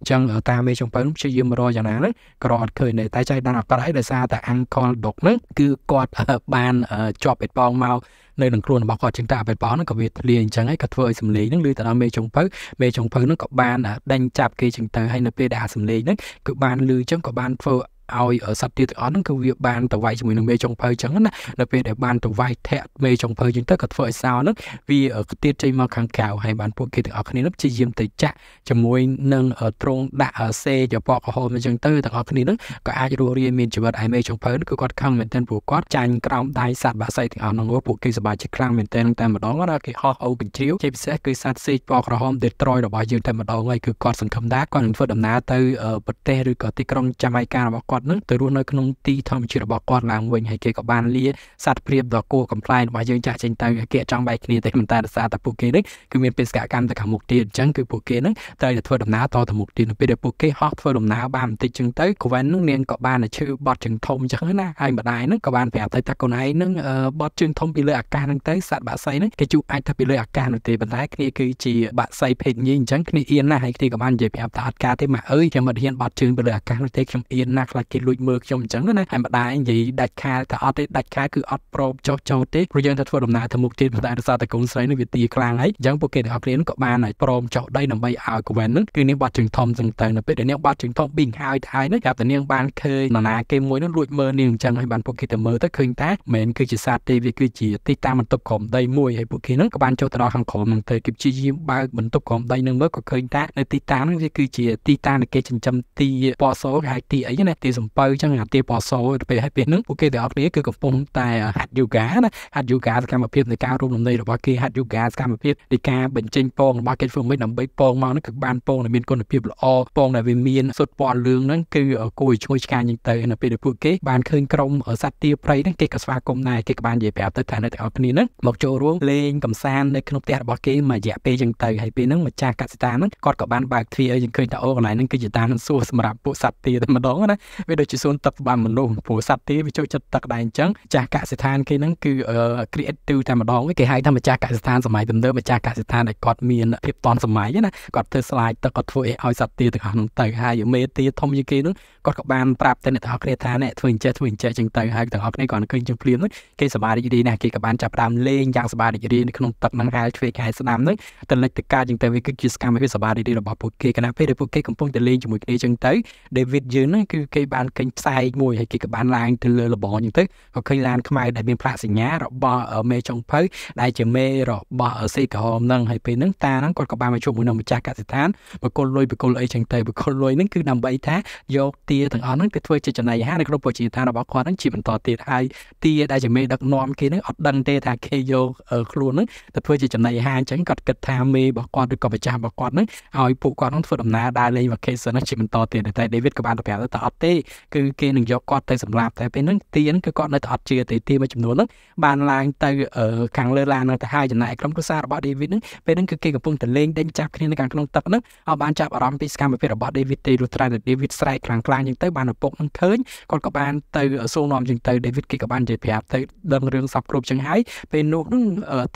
អញ្ចឹងតាមមេចុងភៅនោះព្យាយាមរកយ៉ាងណាហ្នឹងក៏អត់ឃើញដែរតែចៃដន្យអត់អីដោយសារតែ Uncle Doc ហ្នឹងគឺគាត់បានជាប់បេតបងមកនៅក្នុងខ្លួនរបស់គាត់ជាងតាបេតបងហ្នឹងក៏វាធ្លាយអញ្ចឹងហើយក៏ធ្វើឲ្យសម្លេងហ្នឹងលឺទៅដល់មេចុងភៅមេចុងភៅហ្នឹងក៏បានដេញចាប់គេជាងទៅហើយនៅពេលដែលអាសម្លេងហ្នឹងគឺបានលឺអញ្ចឹងក៏បានធ្វើឲ្យសត្វទាទាំងអស់ហ្នឹងគឺវាបានទៅវាយជាមួយនឹងមេចុងភៅអញ្ចឹងណានៅពេលដែលបានទៅវាយធាក់មេចុងភៅអញ្ចឹងទៅក៏ធ្វើឲ្យសោហ្នឹងវាគទៀតចេញមកខាងក្រៅហើយបានពួកគេទាំងអស់គ្នានឹងព្យាយាមទៅចាក់ជាមួយនឹងត្រង់ដាក់សេជាពកក្រហមអញ្ចឹងទៅទាំងអស់គ្នានឹងក៏អាចរស់រានមានជីវិតឯមេចុងភៅគឺគាត់ខឹងមែនទែនព្រោះគាត់ចាញ់ក្រោមដៃសត្វបាសៃទាំងអស់ហ្នឹងពួកគេសប្បាយចិត្តខ្លាំងមែនទែនតែម្ដងណាគេហោះអូកញ្ជ្រៀវជាពិសេសគឺសត្វសេពកក្រហម Detroit របស់យើងតែម្ដងហើយគឺគាត់សង្ឃឹមថាគាត់នឹងធ្វើដំណើរទៅប្រទេសឬក៏ទីក្រុងចាម៉ៃការបស់គាត់ប់នឹងទៅរស់នៅក្នុងទីធម្មជាតិរបស់គាត់ឡើងវិញហើយគេក៏បានលាសត្វព្រាបដ៏គួរកំ plaign របស់យើងចាស់ចេញទៅគេចង់បែកគ្នាតែមិនតែរសារតែពួកគេនឹងគឺមានបេសកកម្មទៅខាងមុខទៀតអញ្ចឹងគឺពួកគេនឹងត្រូវតែធ្វើដំណើរតទៅមុខទៀតនៅពេលដែលពួកគេហោះធ្វើដំណើរបានបន្តិចចឹងទៅក្វែននឹងនាងក៏បានឈឺបត់ជើងធំចឹងណាហើយម្ដាយនឹងក៏បានប្រាប់ទៅថាកូនឯងនឹងបត់ជើងធំពីលើអាកាសនឹងទៅសត្វបាក់សៃនឹងគេជូអាចថាពីលើអាកាសនោះទេប៉ុន្តែគ្នាគឺជាបាក់សៃភេទញីអញ្ចឹងគ្នាអៀនណាស់ហើយគ្នាក៏បាននិយាយប្រាប់ថាអត់ការទេម៉ាក់អើយខ្ញុំមិនហ៊ានបត់ជើងពីលើអាកាសនោះទេខ្ញុំអៀនណាស់ខ្លាចគេលួចមើលខ្ញុំអញ្ចឹងណាហើយម្ដាយនិយាយដាច់ខាតថាអត់ទេដាច់ខាតគឺអត់ប្រមចុះចូលទេព្រោះយើងទៅធ្វើដំណើរទៅមុខទៀតប៉ុន្តែរសារតកូនស្រីនឹងវាទាខ្លាំងហើយអញ្ចឹងពួកគេទាំងអស់គ្នាក៏បានឲ្យប្រមចុះដីដើម្បីឲ្យកូវិននឹងគឺនាងបាត់ជើងធំចឹងទៅនៅពេលដែលនាងបាត់ជើងធំប៊ីងហើយថហើយនោះចាប់តែនាងបានឃើញនរណាគេមួយនោះលួចមើលនាងអញ្ចឹងហើយបានពួកគេទៅមើលទៅឃើញថាមិនគឺជាសត្វទេវាគឺជាទីតាំងបន្ទប់ក្រោមដីមួយហើយពួកគេនឹងក៏បានចូលទៅដល់ខាងក្រោមនឹងទៅគេព្យាយាមបើកបន្ទប់ក្រោមដីនឹងមើលក៏ឃើញថានៅទីតាំងនោះវាគឺជាទីតាំងដែលគេចិញ្ចឹមទីពណ៌សូរហើយទីអីណាទីសំពៅអញ្ចឹងអាទេពអសោទៅពេលហើយពេលហ្នឹងពួកគេទាំងអស់គ្នាគឺកំពុងតែហាត់ yoga ណាហាត់ yoga សកម្មភាពនៃការរួមលំនៃរបស់គេហាត់ yoga សកម្មភាពនៃការបញ្ចេញពងរបស់គេធ្វើមិនដើម្បីពងមកហ្នឹងគឺបានពងដែលមានគុណភាពល្អពងដែលវាមានសុទ្ធពណ៌លឿងហ្នឹងគឺគួរឲ្យឈ្ងុយឆ្ងាញ់ហ្នឹងទៅនៅពេលដែលពួកគេបានឃើញក្រុមសត្វទាព្រៃហ្នឹងគេក៏ស្វាគមន៍ដែរគេក៏បាននិយាយប្រាប់ទៅថាអ្នកទាំងអស់គ្នាហ្នឹងមកចូលរួមលេងកំសាន្តនៅក្នុងផ្ទះរបស់គេមួយរយៈពេលចឹងទៅហើយពេលហ្នឹងម្ចាស់កសិដ្ឋានហ្នឹងគាត់ក៏បានបើកទ្វារយើងឃើញថាអូកន្លែងហ្នឹងគឺជាឋានសួគ៌សម្រាប់ពួកសត្វទាតែម្ដងណាវាដូចជាសួនទឹកសម្រាប់មនុស្សព្រោះសត្វទេវាចូលចិត្តទឹកដែរអញ្ចឹងចាស់កសិដ្ឋានគេហ្នឹងគឺ creative តែម្ដងគេហៅថាម្ចាស់កសិដ្ឋានសម័យទំនើបម្ចាស់កសិដ្ឋានដែលគាត់មានភាពតនសម័យណាគាត់ធ្វើ slide ទឹកគាត់ធ្វើអីឲ្យសត្វទេទាំងអស់ហ្នឹងទៅហើយមេទេធំជាងគេហ្នឹងគាត់ក៏បានប្រាប់ទៅអ្នកទាំងអស់គ្នាថាអ្នកធ្វើអញ្ចេះធ្វើអញ្ចេះចឹងទៅហើយទាំងអស់គ្នាគាត់ឃើញចឹងភ្លាមហ្នឹងគេសប្បាយរីករាយណាស់គេក៏បានចាប់ផ្ដើមលេងយ៉ាងសប្បាយរីករាយនៅក្នុងទឹកហ្នឹងហែលឆ្វេងហែលស្ដាំហ្នឹងទៅលិចទៅកើតចឹងទៅវាគឺជាសកម្មភាពសប្បាយរីករាយរបស់ពួកគេគណៈពេលដែលពួកគេកំពុងតែលេងជាមួយគ្នាចឹងទៅ David យើងហ្នឹងគឺគេបានឃើញផ្សែងមួយហើយគេក៏បានឡើងទៅលើលបងអញ្ចឹងទៅក៏ឃើញឡានខ្មៅដែលមានផ្លាកសញ្ញារបស់មេចុងភៅដែលជាមេរបស់សេក្រហមហ្នឹងហើយពេលហ្នឹងតាហ្នឹងគាត់ក៏បានមកជួបមួយនឹងម្ចាស់កសិដ្ឋានបកគលលុយបកគលអីចឹងទៅបកគលលុយហ្នឹងគឺដើម្បីថាយកទាទាំងអស់ហ្នឹងទៅធ្វើជាចំណីអាហារនៅក្នុងពជាឋានរបស់គាត់ហ្នឹងជាបន្តទៀតហើយទាដែលជាមេដឹកនាំគេហ្នឹងអត់ដឹងទេថាគេយកខ្លួនហ្នឹងទៅធ្វើជាចំណីអាហារអញ្ចឹងគាត់គិតថាមេរបស់គាត់ឬក៏ម្ចាស់របស់គាត់ហ្នឹងឲ្យពួកគាត់ហ្នឹងធ្វើដំណើរដើរលេង vacation ហ្នឹងជាបន្តទៀតតែ David ក៏បានប្រាប់ថាអត់ទេគឺគេនឹងយកគាត់ទៅសម្លាប់តែពេលហ្នឹងទានគឺគាត់នៅតែអត់ជឿទេទាមួយចំនួនហ្នឹងបានឡើងទៅ ខាងលើឡាននៅទៅហើយចំណែកក្រុមគ្រួសាររបស់ David ហ្នឹងពេលហ្នឹងគឺគេកំពុងតែលេងដេញចាប់គ្នានៅខាងក្នុងទឹកហ្នឹងអត់បានចាប់អារម្មណ៍ពីសកម្មភាពរបស់ David ទេលុះត្រាតែ David ស្រែកខ្លាំងខ្លាំងចឹងទៅបានឪពុកនឹងឃើញគាត់ក៏បានទៅសួរនាំចឹងទៅ David គេក៏បាននិយាយប្រាប់ទៅដឹងរឿងសពគ្រប់ចឹងហើយពេលនោះហ្នឹង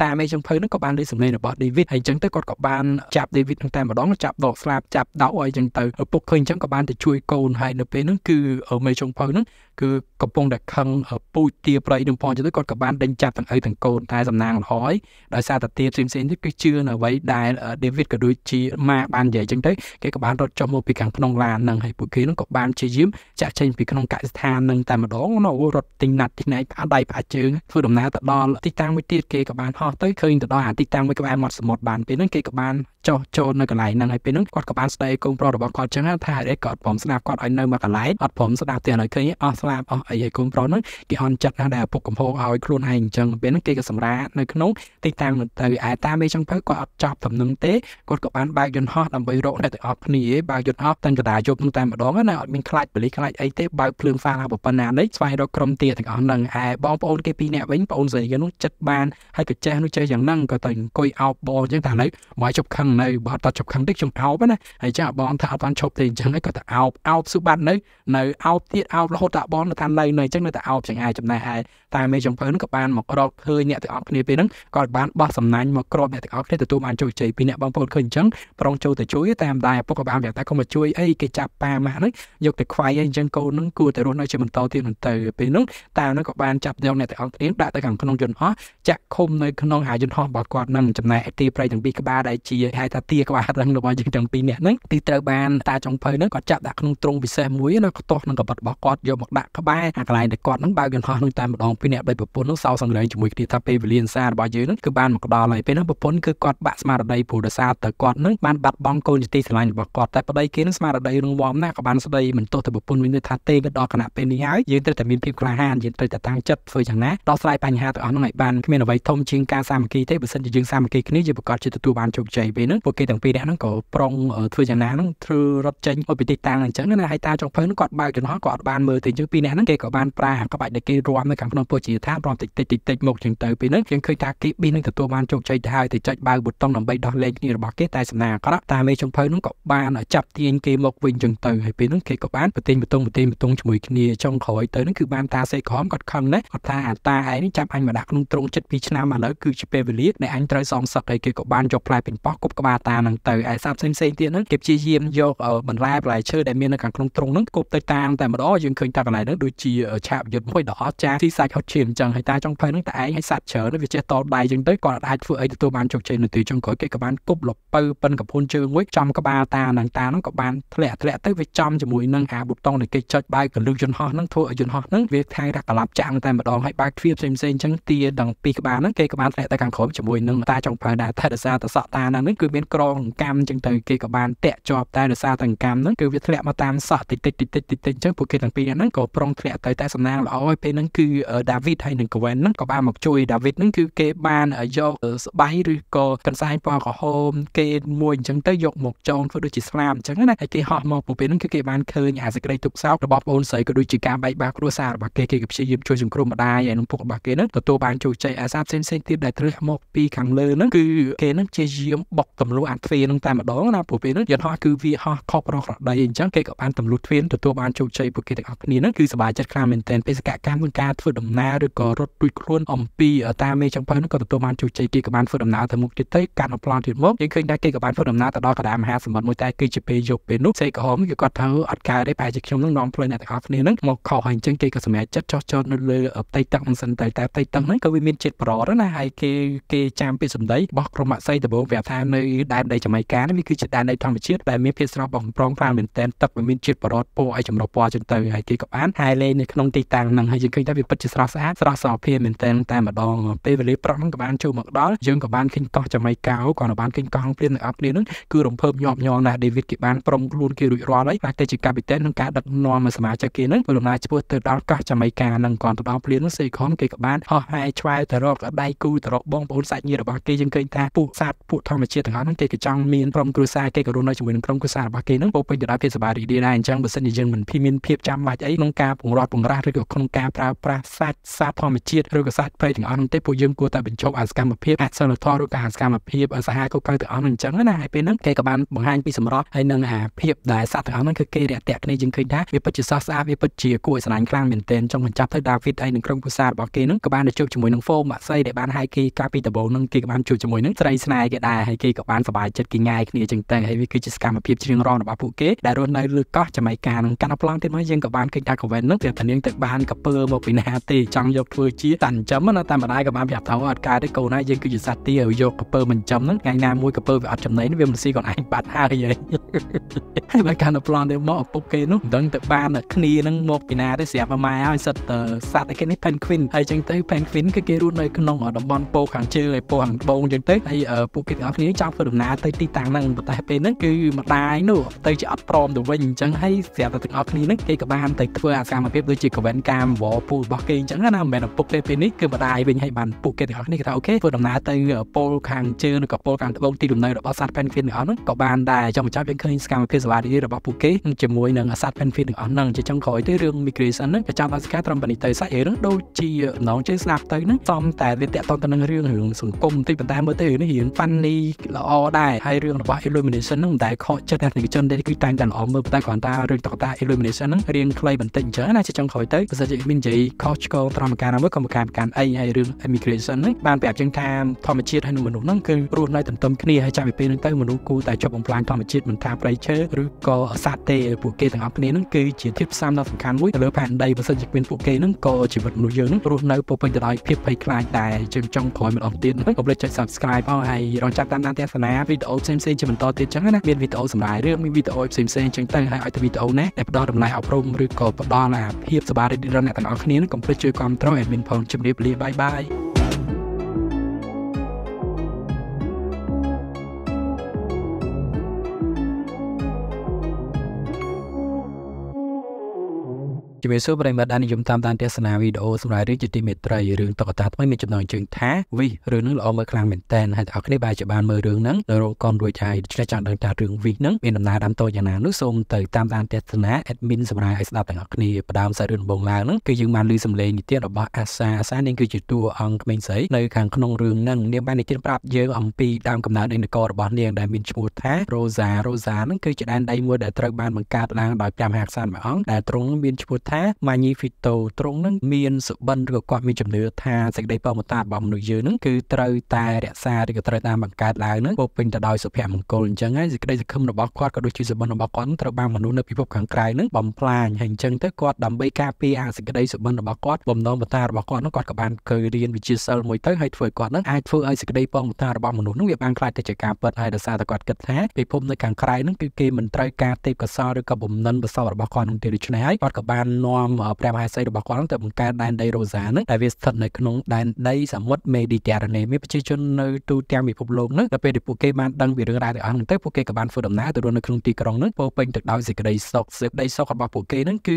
តាមេចំភៅហ្នឹងក៏បានលើសម្លេងរបស់ David ហើយចឹងទៅគាត់ក៏បានចាប់ David ហ្នឹងតែម្ដងចាប់ដកស្លាប់ចាប់ដោកឲ្យចឹងទៅឪពុកឃើញចឹងក៏បានទៅជួយកូនហើយនៅពេលហ្នឹងគឺ그 엄의 정파는 គឺកំពុងតែខឹងពូជទា ប្រៃនឹងផងចឹងទៅគាត់ក៏បានដេញចាប់ទាំងឪទាំងកូនតែសំណាងល្អហើយដោយសារតែទាផ្សេងៗទៅគឺជឿនៅអ្វីដែល David ក៏ដូចជាម៉ាបាននិយាយចឹងទៅគេក៏បានរត់ចុះមកពីខាងក្នុងឡានហ្នឹងហើយពួកគេនឹងក៏បានជាយាមចាក់ចេញពីក្នុងកសិដ្ឋាននឹងតែម្ដងណារត់ទិញណាត់ទីណែផ្អាដៃផ្អាជើងធ្វើដំណើរទៅដល់ទីតាំងមួយទៀតគេក៏បានហោះទៅឃើញទៅដល់អាទីតាំងមួយក្បែរមាត់សមុទ្របានពេលហ្នឹងគេក៏បានចោះចូលនៅកន្លែងហ្នឹងហើយពេលហ្នឹងគាត់ក៏បានស្ដីកូនប្រុសរបស់គាត់ចឹងថាហេតុអីគាត់ព្រមស្ដាប់គាត់ឲ្យនៅមួយកន្លែងអត់ព្រមស្ដាប់ទេឥឡូវឃើញអស់ស្លាបអស់អីឲ្យកូនប្រុសហ្នឹងគេអន់ចិត្តណាស់ដែលឪពុកកំហុសឲ្យខ្លួនឯងអញ្ចឹងពេលហ្នឹងគេក៏សម្រាកនៅក្នុងទីតាំងនោះទៅឯតាមេចុងភៅគាត់អត់ចប់ដំណឹងទេគាត់ក៏បានបើកយន្តហោះដើម្បីរកអ្នកទាំងអស់គ្នាបើកយន្តហោះទាំងកដាយប់នោះតែម្ដងណាអត់មានខ្លាចបលិខ្លាចអីទេបើកភ្លើងហ្វាឡាប៉ុណ្ណានេះស្វែងរកក្រុមទាទាំងអស់ហ្នឹងឯបងប្អូនគេពីរនាក់វិញបងអូនស្រីនោះចិត្តបានហើយក៏ចេះនោះចេះយ៉ាងហ្នឹងក៏ទៅអង្គុយអោបបងអញ្ចឹងតែឡើយមកជប់ខឹងនៅបើអត់ជប់ខឹងតិចខ្ញុំអោបណាហើយចាបងថាអត់បានជប់ទេអញ្ចឹងឯងក៏ទៅអោបអោបសុបាត់នៅនៅអោបទៀតអោបរហូតដល់បងនៅតាមឡៃនៅអញ្ចឹងនៅតែអោបចង្អាយចំណាយហើយតែមេចំភើនឹងក៏បានមករកឃើញអ្នកទាំងអស់គ្នាពេលហ្នឹងក៏បានបោះសំណាញ់មកក្របអ្នកទាំងអស់គ្នាទទួលបានជោគជ័យពីអ្នកបងប្អូនឃើញអញ្ចឹងប្រងចូលទៅជួយតាមដែរឪពុកក៏បានប្រាប់តែកុំមកជួយអីគេចាប់ប៉ាម៉ាស់ហ្នឹងយកទៅខ្វាយអីអញ្ចឹងកូននឹងគួរតែរស់នៅជាបន្តទៀតទៅពេលហ្នឹងតាមនឹងក៏បានចាប់យកអ្នកទាំងអស់គ្នាដាក់ទៅខាងក្នុងយន្តហោះចាក់ឃុំនៅក្នុងហាយន្តហោះរបស់គាត់នឹងចំណែកទីប្រៃទាំងពីរក្បាលដែលជាហៅថាទាក្បាលរឹងរបស់យើងទាំងពីរនាក់ហ្នឹងគឺត្រូវបានតាចុងភៅហ្នឹងគាត់ចាប់ដាក់ក្នុងទ្រុងពិសេសមួយនៅខ្ទាស់នឹងកបាត់របស់គាត់យកមកដាក់ក្បែរអាកន្លែងដែលគាត់នឹងបើកយន្តហោះនឹងតែម្ដងពីរអ្នកបីប្រពន្ធនឹងសោសង្រេងជាមួយគ្នាថាពេលវេលាសារបស់យើងនឹងគឺបានមកដល់ហើយពេលហ្នឹងប្រពន្ធគឺគាត់បាក់ស្មារតីព្រោះដោយសារតែគាត់នឹងបានបាត់បង់កូនជាទីស្រឡាញ់របស់គាត់តែប្តីគេនឹងស្មារតីរងវំណាស់ក៏បានស្ដីមិនទោះតែប្រពន្ធវិញទេថាទេក៏ដល់គណៈពេលនេះហើយយើងត្រូវតែមានភាពក្លាហានយើងត្រូវតែតាំងចិត្តធ្វើយ៉ាងណាដោះស្រាយបញ្ហាទាំងអស់ហ្នឹងឲ្យបានគ្មានអ្វីធំជាងការសាមគ្គីទេបើសិនជាយើងសាមគ្គីគ្នាយើងប្រកាសជាទទួលបានជោគជ័យពេលហ្នឹងពួកគេទាំងពីរនាក់ហ្នឹងក៏ប្រុងធ្វើយ៉ាងណាហ្នឹងធ្វើរត់ចេញឲ្យពីទីតាំងអញ្ចឹងណាហើយតាចុងភៅហ្នឹងគាត់បើកចំហគាត់បានមើលទៅយើងពីពីរនាក់ហ្នឹងគេក៏បានប្រើក្បាច់ដែលគេរួមនៅខាងក្នុងពោះជាថារួមតិចតិចតិចតិចមកជាងទៅពេលហ្នឹងយើងឃើញថាគេប៊ីនឹងទទួលបានជោគជ័យទៅហើយទៅចុចបាវប៊ូតុងដើម្បីដោះលែងគ្នារបស់គេតែសំណាងអាក្រក់តាមេចុងភៅហ្នឹងក៏បាន ចាប់ទាញគេមកវិញជាងទៅហើយពេលហ្នឹងគេក៏បានប្រទិញបតុងប្រទិញបតុងជាមួយគ្នាចុងក្រោយទៅហ្នឹងគឺបានតាសេក្រមគាត់ខឹងណាស់គាត់ថាអាតាឯងនេះចាប់អញមកដាក់ក្នុងទ្រង់ចិត្ត2ឆ្នាំឥឡូវគឺជាពេលវេលាដែលអញត្រូវសងសឹកហើយគេក៏បានយកផ្លែពេញប៉ោះគប់ក្បាលតាហ្នឹងទៅឯសាប់ផ្សេងផ្សេងទៀតហ្នឹងគេព្យាយាមយកបន្លែបន្លែឈើដែលមាននៅខាងក្នុងទ្រង់ហ្នឹងគប់ទៅតាមតែម្ដងយើងឃើញថាកន្លែងហ្នឹងដូចជាឆាកប្រយុទ្ធមួយដ៏អស្ចារ្យស៊ីសាច់ហត់ឈាមអញ្ចឹងហើយតាចុងភៅហ្នឹងតែឯងឲ្យសាច់ច្រើនវាចេះតដៃអញ្ចឹងទៅគាត់អាចធ្វើអីទទួលបានជោគជ័យនៅទីចុងក្រោយគេក៏បានគប់លពៅប៉ិនកំភួនជើងមួយចំក្បាលតានឹងតាហ្នឹងក៏បានធ្លាក់ធ្លាក់ទៅវាចំជាមួយនឹងអាប៊ូតុងដែលគេចុចបើកកលឹកយន្តហោះហ្នឹងធ្វើឲ្យយន្តហោះហ្នឹងវាថែរកឡាប់ចាំងតែម្ដងហើយបើកទ្វារផ្សេងផ្សេងអញ្ចឹងទាដល់ពីក្បាលហ្នឹងគេក៏បានធ្លាក់ទៅខាងក្រោមជាមួយនឹងតាចុងភៅដែរតែដោយសារតែសក់តាហ្នឹងគឺមានក្រងកម្មអញ្ចឹងទៅគេក៏បានតាក់ជាប់តែដោយសារតែកម្មហ្នឹងគឺវាធ្លាក់មកតាមសក់តិចតិចតិចតិចតិចអញ្ចឹងពួកគេទាំងពីរហ្នឹងក៏ប្រុងធ្លាក់ទៅតែសំណាងល្អហើយពេលហ្នឹងគឺដាវីតហើយនិងកវ៉ែនហ្នឹងក៏បានមកជួយដាវីតហ្នឹងគឺគេបានយកស្បៃឬក៏កន្សែងពណ៌ក្រហមគេមួយអញ្ចឹងទៅយកមកចងធ្វើដូចជាស្លាមអញ្ចឹងណាហើយគេហោះមកពួកពេលហ្នឹងគឺគេបានឃើញអាសេចក្តីទុក្ខសោករបស់បងអូនស្រីក៏ដូចជាការបែកបាក់គ្រួសាររបស់គេគេក៏ព្យាយាមជួយសង្គ្រោះម្ដាយហើយនិងពុករបស់គេហ្នឹងទទួលបានជោគជ័យអាសាផ្សេងផ្សេងទៀតដែលត្រឹសមកពីខាងលើហ្នឹងគឺគេហ្នឹងព្យាយាមបុកទម្លុះអាទ្វារហ្នឹងតែម្ដងណាពួកពេលហ្នឹងយន្តហោះគឺវាហោះខុសប្រក្រតីអញ្ចឹងគេក៏បានទម្លុះទ្វារទទួលបានជោគជ័យពួកគេទាំងអស់គ្នាហ្នឹងគឺសប្បាយចិត្តខ្លាំងមែនទែនបេសកកម្មក្នុងការធ្វើដំណើរឬក៏រត់រួចខ្លួនអំពីតាមេចង្ពៅនោះក៏ទទួលបានជោគជ័យគេក៏បានធ្វើដំណើរទៅមុខទៀតទៅកាន់អប្លង់ទៀតមកយើងឃើញថាគេក៏បានធ្វើដំណើរទៅដល់កណ្ដាលមហាសមុទ្រមួយតែគឺជាពេលយប់ពេលនោះសេកហមគឺគាត់ធ្វើអត់កើតទេប្រហែលជាខ្ញុំនឹងនាំផ្លូវអ្នកទាំងអស់គ្នានឹងមកខុសហើយអញ្ចឹងគេក៏សម្រេចចិត្តចោះចោតនៅលើផ្ទៃទឹកមិនសិនទៅតែផ្ទៃទឹកហ្នឹងក៏វាមានជាតិប្រអត់ណាហើយគេគេចាំពាក្យសម្ដីរបស់ក្រុមអស័យដំបូងប្រាប់ថានៅដែនដីចាម៉ៃកានេះវាគឺជាដែនដីធម្មជាតិដែលមានភាពស្រស់បំព្រងខ្លាំងមែនទែនទឹកវាមានជាតិប្រអត់ពណ៌ឲ្យចម្រុះពណ៌ចឹងទៅហើយគេក៏បានបានហើយលេងនៅក្នុងទីតាំងហ្នឹងហើយយើងឃើញថាវាពិតជាស្រស់ស្អាតស្រស់សោភាមែនទែនតែម្ដងពេលវេលាប្រក់ហ្នឹងក៏បានចូលមកដល់យើងក៏បានឃើញកោះចាម៉ៃកាក៏បានឃើញកោះព្រៀនទាំងអស់គ្នាហ្នឹងគឺរំភើបញាប់ញ័រណាស់ដេវីតគេបានប្រំខ្លួនគេរួចរាល់ហើយតែតែជាកាពីតេនក្នុងការដឹកនាំសមាជិកគេហ្នឹងពលំណាឈ្មោះទៅដល់កោះចាម៉ៃកាហ្នឹងក៏ទៅដល់ព្រៀនហ្នឹងសេខុនគេក៏បានហោះហែឆ្វែលទៅរកដៃគូទៅរកបងប្អូនសាច់ញាតិរបស់គេយើងឃើញថាពួកសត្វពួកធម្មជាតិទាំងអស់ហ្នឹងគេក៏ចង់មានក្រុមគ្រួសារគេក៏រស់នៅជាមួយនឹងក្រុមគ្រួសាររបស់គេហ្នឹងពោពេញទៅដោយភាពសប្បាយរីករាយដែរអញ្ចឹងបើសិនជាយើងមិនភីមានភាពចាំបាច់អីក្នុងការពង្រត់ពង្រាស់ឬក៏ក្នុងការប្រើប្រាស់សាច់សាធម្មជាតិឬក៏សាច់ព្រៃទាំងអស់នោះទេពួកយើងគួរតែបញ្ចុះអាសកម្មភាពអសិលធម៌ឬក៏អាសកម្មភាពឧស្សាហកម្មទាំងអស់នោះអញ្ចឹងណាហើយពេលហ្នឹងគេក៏បានបង្ហាញពីសម្រស់ហើយនឹងអាភាពដែលសត្វទាំងអស់នោះគឺគេរាក់ទាក់គ្នាយើងឃើញថាវាពិតជាសស្អាតវាពិតជាគួរឲ្យស្រឡាញ់ខ្លាំងមែនទែនចង់បញ្ចប់ទៅដាវីតហើយនឹងក្រុមគ្រួសាររបស់គេហ្នឹងក៏បានទៅជួបជាមួយនឹងហ្វូមអស័យដែលបានហាយគេកាលពីដំបូងហ្នឹងគេក៏បានជួបជាមួយនឹងស្រីស្នេហ៍គេដែរហើយគេក៏បានសប្បាយចិត្តគេងាយគ្នាចឹងតែហើយវាគឺជាសកម្មភាពជ្រៀងរងរបស់ពួកគេដែលរស់នៅលើកោះចម៉ៃកានឹងកាន់ប្លង់ទៀតមកយើងក៏បានឃើញថាកវែនហ្នឹងគេថានាងទៅបានកាពើមកពីណាទេចង់យកធ្វើជាតាន់ចំណាតាមម្ដាយក៏បានប្រាប់ថាអត់កើតទេកូនណាយើងគឺជាសត្វទាឲ្យយកកាពើមិនចំហ្នឹងថ្ងៃណាមួយកាពើវាអត់ចំណេញវាមិនស៊ីខ្លួនឯងបាត់ហើយហើយបើកាន់តែប្លន់ទៅមកឪពុកគេនោះមិនដឹងទៅបានគ្នាហ្នឹងមកពីណាទេស្រាប់ម៉ែឲ្យសិតទៅសត្វគេនេះ penguin ហើយចឹងទៅ penguin គឺគេរស់នៅក្នុងតំបន់ពោខាងជើងហើយពោខាងត្បូងចឹងទៅហើយពួកគេទាំងអស់គ្នាចង់ធ្វើដំណើរទៅទីតាំងហ្នឹងប៉ុន្តែពេលហ្នឹងគឺម្ដាយនោះទៅជាអត់ព្រមទៅវិញអញ្ចឹងហើយស្រាប់តែទាំងអស់គ្នាហ្នឹងគេក៏បានទៅធ្វើអាសកម្មភាពដូចជា comment ការវល់ពូរបស់គេអញ្ចឹងណាមិនមែនឪពុកទេពេលនេះគឺម្ដាយវិញឲ្យបានពួកគេទាំងអស់នេះគេថាអូខេធ្វើដំណើរទៅពលខាងជើងឬក៏ពលខាងត្បូងទីលំនៅរបស់សត្វ penguin ទាំងអស់ហ្នឹងក៏បានដែរចុងបញ្ចប់យើងឃើញសកម្មភាពសេវារីរបស់ពួកគេជាមួយនឹងសត្វ penguin ទាំងអស់ហ្នឹងជាចុងក្រោយទៅរឿង migration ហ្នឹងប្រចាំអសិកាត្រឹមប៉ុណ្ណេះទៅសាច់រឿងដូចជាដំណងជើងស្ដាប់ទៅហ្នឹងសំតែវាតាក់ទងទៅនឹងរឿងរឿងសង្គមតិចប៉ុន្តែមើលទៅរឿងនេះរឿង funny ល្អដែរហើយរឿងរបស់ illumination ហ្នឹងមិនដែលខកចិត្តអ្នកនិកជនទេគឺតែងតែល្អមើលប៉ុន្តែគ្រាន់តែរឿងតកតា illumination ហ្នឹងរៀងខ្លីបន្តិចអញ្ចឹងណាជាចុងក្រោយទៅបើសិនជាមាននិយាយខុសឆ្គងត្រង់ប្រការណាមួយក៏ប្រការប្រការអីហើយរឿង immigration នេះបានប្រាប់ជាងថាធម្មជាតិហើយនឹងមនុស្សហ្នឹងគឺរស់នៅទន្ទឹមគ្នាហើយចាប់ពីពេលហ្នឹងទៅមនុស្សគូតែជប់បំផ្លាញធម្មជាតិមិនថាប្រៃឈើឬក៏សត្វទេ ពួកគេទាំងអស់គ្នាហ្នឹងគឺជាធាតុផ្សំដ៏សំខាន់មួយទៅលើផែនដីបើសិនជាគ្មានពួកគេហ្នឹងក៏ជីវិតមនុស្សយើងហ្នឹងរស់នៅពោពេញទៅដោយភាពភ័យខ្លាចតែជាចុងក្រោយម្ដងទៀតកុំភ្លេចចុច subscribe ផងហើយរងចាំតាមដានទស្សនាវីដេអូផ្សេងៗជាបន្តទៀតចឹងណាមានវីដេអូសម្រាប់រឿងមានវីដេអូផ្សេងៗចឹងទៅហើយឲ្យតែវីដេអូណាដែលផ្ដល់តម្លៃអប់រំឬក៏ផ្ដល់ដល់ភាពសប្បាយរីករាយអ្នកទាំងអស់គ្នាកុំភ្លេចជួយគ្រប់គ្រង admin ផងជម្រាបលាបាយបាយជំរាបសួរប្រិមត្តដែលនិយមតាមដានទស្សនាវីដេអូសម្រាប់រឿងជាទីមេត្រីរឿងតុក្កតាថ្មីមានចំណងជើងថាវិសរឿងនឹងល្អមើលខ្លាំងមែនតើអ្នកទាំងអស់គ្នាបែរជាបានមើលរឿងហ្នឹងនៅរោងកុនរួចហើយដូច្នេះចង់ដឹងថារឿងវិសហ្នឹងមានដំណើរដើមតូចយ៉ាងណានោះសូមទៅតាមដានទស្សនា admin សម្រាប់ឲ្យស្ដាប់ទាំងអស់គ្នាផ្ដើមសាច់រឿងដំបូងឡើងហ្នឹងគឺយើងបានឮសំឡេងនិទានរបស់អាសាអាសានាងគឺជាតួអង្គក្មេងស្រីនៅខាងក្នុងរឿងហ្នឹងនាងបាននិទានប្រាប់យើងអំពីដើមកំណើតនៃនគររបស់នាងដែលមានឈ្មោះថា Rosa Rosa ហ្នឹងគឺជាដែនដីមួយដែលត្រូវបានបង្កើតឡើងដោយព្រះមហាក្សត្រមួយអង្គដែលទ្រង់មានឈ្មោះថាថាម៉ាញីហ្វីតូទ្រង់នឹងមានសុបិនឬក៏គាត់មានជំនឿថាសេចក្តីបរមតារបស់មនុស្សយើងនឹងគឺត្រូវតែរក្សាឬក៏ត្រូវតាមបង្កើតឡើងនឹងពោពេញទៅដោយសុភមង្គលអញ្ចឹងហើយសេចក្តីសង្ឃឹមរបស់គាត់ក៏ដូចជាសុបិនរបស់គាត់ត្រូវបានមនុស្សនៅពិភពខាងក្រៅនឹងបំផ្លាញហើយអញ្ចឹងទៅគាត់ដើម្បីការពារអាសេចក្តីសុបិនរបស់គាត់បំណងបតារបស់គាត់នឹងគាត់ក៏បានเคยរៀនវិជាសិលមួយទៅហើយធ្វើគាត់នឹងអាចធ្វើឲ្យសេចក្តីបរមតារបស់មនុស្សនឹងវាបានខ្លាចទៅជាការពិតហើយដោយសារតែគាត់គិតថាពិភពនៅខាងក្រៅនឹងគឺគេមិនត្រូវការទេពកោសលឬក៏បំណិនបសោរបស់គាត់នោះទេដូច្នេះហើយគាត់ក៏បាននាំព្រះមហាសីរបស់គាត់ទៅបង្កើតដែនដីរូសាហ្នឹងដែលវាស្ថិតនៅក្នុងដែនដីសមុទ្រមេឌីទែរ៉ាណេមានប្រជាជននៅទូទាំងពិភពលោកហ្នឹងដល់ពេលដែលពួកគេបានដឹងពីរឿងរ៉ាវទាំងអស់ហ្នឹងទៅពួកគេក៏បានធ្វើដំណើរទៅរស់នៅក្នុងទីក្រុងហ្នឹងពោពេញទៅដោយសេចក្តីសុខសេចក្តីសុខរបស់ពួកគេហ្នឹងគឺ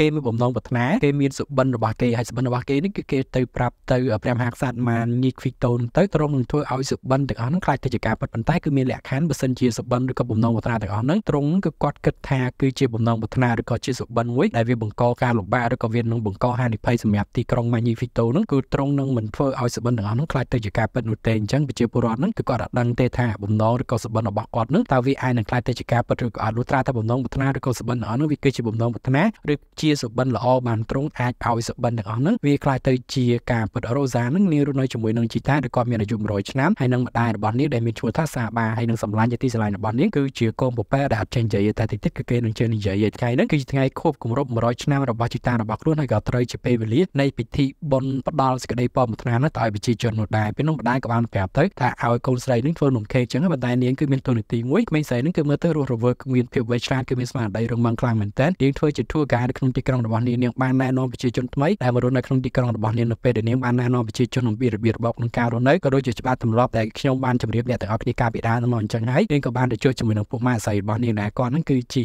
គេមានបំណងប្រាថ្នាគេមានសុបិនរបស់គេហើយសុបិនរបស់គេហ្នឹងគឺគេទៅប្រាប់ទៅព្រះមហាក្សត្រម៉ាញីខ្វីតូនទៅត្រង់នឹងធ្វើឲ្យសុបិនទាំងអស់ហ្នឹងខ្លាចទៅជាការពិតប៉ុន្តែគឺមានលក្ខខណ្ឌបើសិនជាសុបិនឬក៏បំណងប្រាថ្នាទាំងអស់ហ្នឹងត្រង់គឺគាត់គិតថាគឺជាបំណងប្រាថ្នាឬក៏ជាសុបិនមួយដែលវាបង្កការលំបាកឬក៏វានឹងបង្កហានិភ័យសម្រាប់ទីក្រុង Magnifico ហ្នឹងគឺត្រង់នឹងមិនធ្វើឲ្យសបិនទាំងអស់ហ្នឹងខ្លាចទៅជាការពិតនោះទេអញ្ចឹងប្រជាពលរដ្ឋហ្នឹងគឺគាត់អត់ដឹងទេថាបំណងឬក៏សបិនរបស់គាត់ហ្នឹងតើវាអាចនឹងខ្លាចទៅជាការពិតឬក៏អត់លុះត្រាតែបំណងប្រាថ្នាឬក៏សបិនទាំងអស់ហ្នឹងវាគឺជាបំណងប្រាថ្នាឬជាសបិនល្អបានត្រង់អាចឲ្យសបិនទាំងអស់ហ្នឹងវាខ្លាចទៅជាការពិតរ៉ូសាហ្នឹងនាងរស់នៅជាមួយនឹងជីតាដែលគាត់មានអាយុ100ឆ្នាំហើយនឹងម្ដាយរបស់នាងដែលមានឈ្មោះថាសាបាហើយនឹងសម្លាញ់ជាទីស្រឡាញ់របស់នាងគឺជាកូនប្រពែដែលអត់ចេញនិយាយតែតិចតិចគឺគេនឹងចេះនិយាយថ្ងៃហ្នឹងគឺជាថ្ងៃខួបគម្រប់100ឆ្នាំឆ្នាំរបស់ជីតារបស់ខ្លួនហើយក៏ត្រូវជាពេលវេលានៃពិធីបុណ្យផ្ដាល់សេចក្តីពរប្រាថ្នានោះទៅឲ្យប្រជាជននោះដែរពេលនោះម្ដាយក៏បានប្រាប់ទៅថាឲ្យកូនស្រីនឹងធ្វើនំខេកចឹងបណ្ដានាងគឺមានទូនីតិមួយក្មេងស្រីនឹងគឺមើលទៅរស់រវើកមានភាពវៃឆ្លាតគឺមានស្មារតីរឹងមាំខ្លាំងមែនទែននាងធ្វើជាធួការនៅក្នុងទីក្រុងរបស់នាងនាងបានណែនាំប្រជាជនថ្មីដែលមករស់នៅក្នុងទីក្រុងរបស់នាងនៅពេលដែលនាងបានណែនាំប្រជាជនអំពីរបៀបរបបក្នុងការរស់នៅក៏ដូចជាច្បាប់ទម្លាប់ដែលខ្ញុំបានជម្រាបអ្នកទាំងអស់គ្នាកាលពីដើមមកអញ្ចឹងហើយនាងក៏បានទៅជួយជាមួយនឹងពួកម៉ាស្រីរបស់នាងដែរគាត់នឹងគឺជា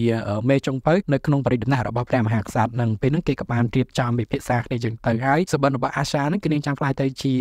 មេចុងពៅនៅក្នុងបរិយាកាសរបស់ព្រះមហាក្សត្រនឹងពេលហ្នឹងគេក៏បានរៀបចំពិភាក្សាគ្នាចឹងទៅហើយសបិនរបស់អាសាហ្នឹងគឺនាងចាំផ្លាយទៅជា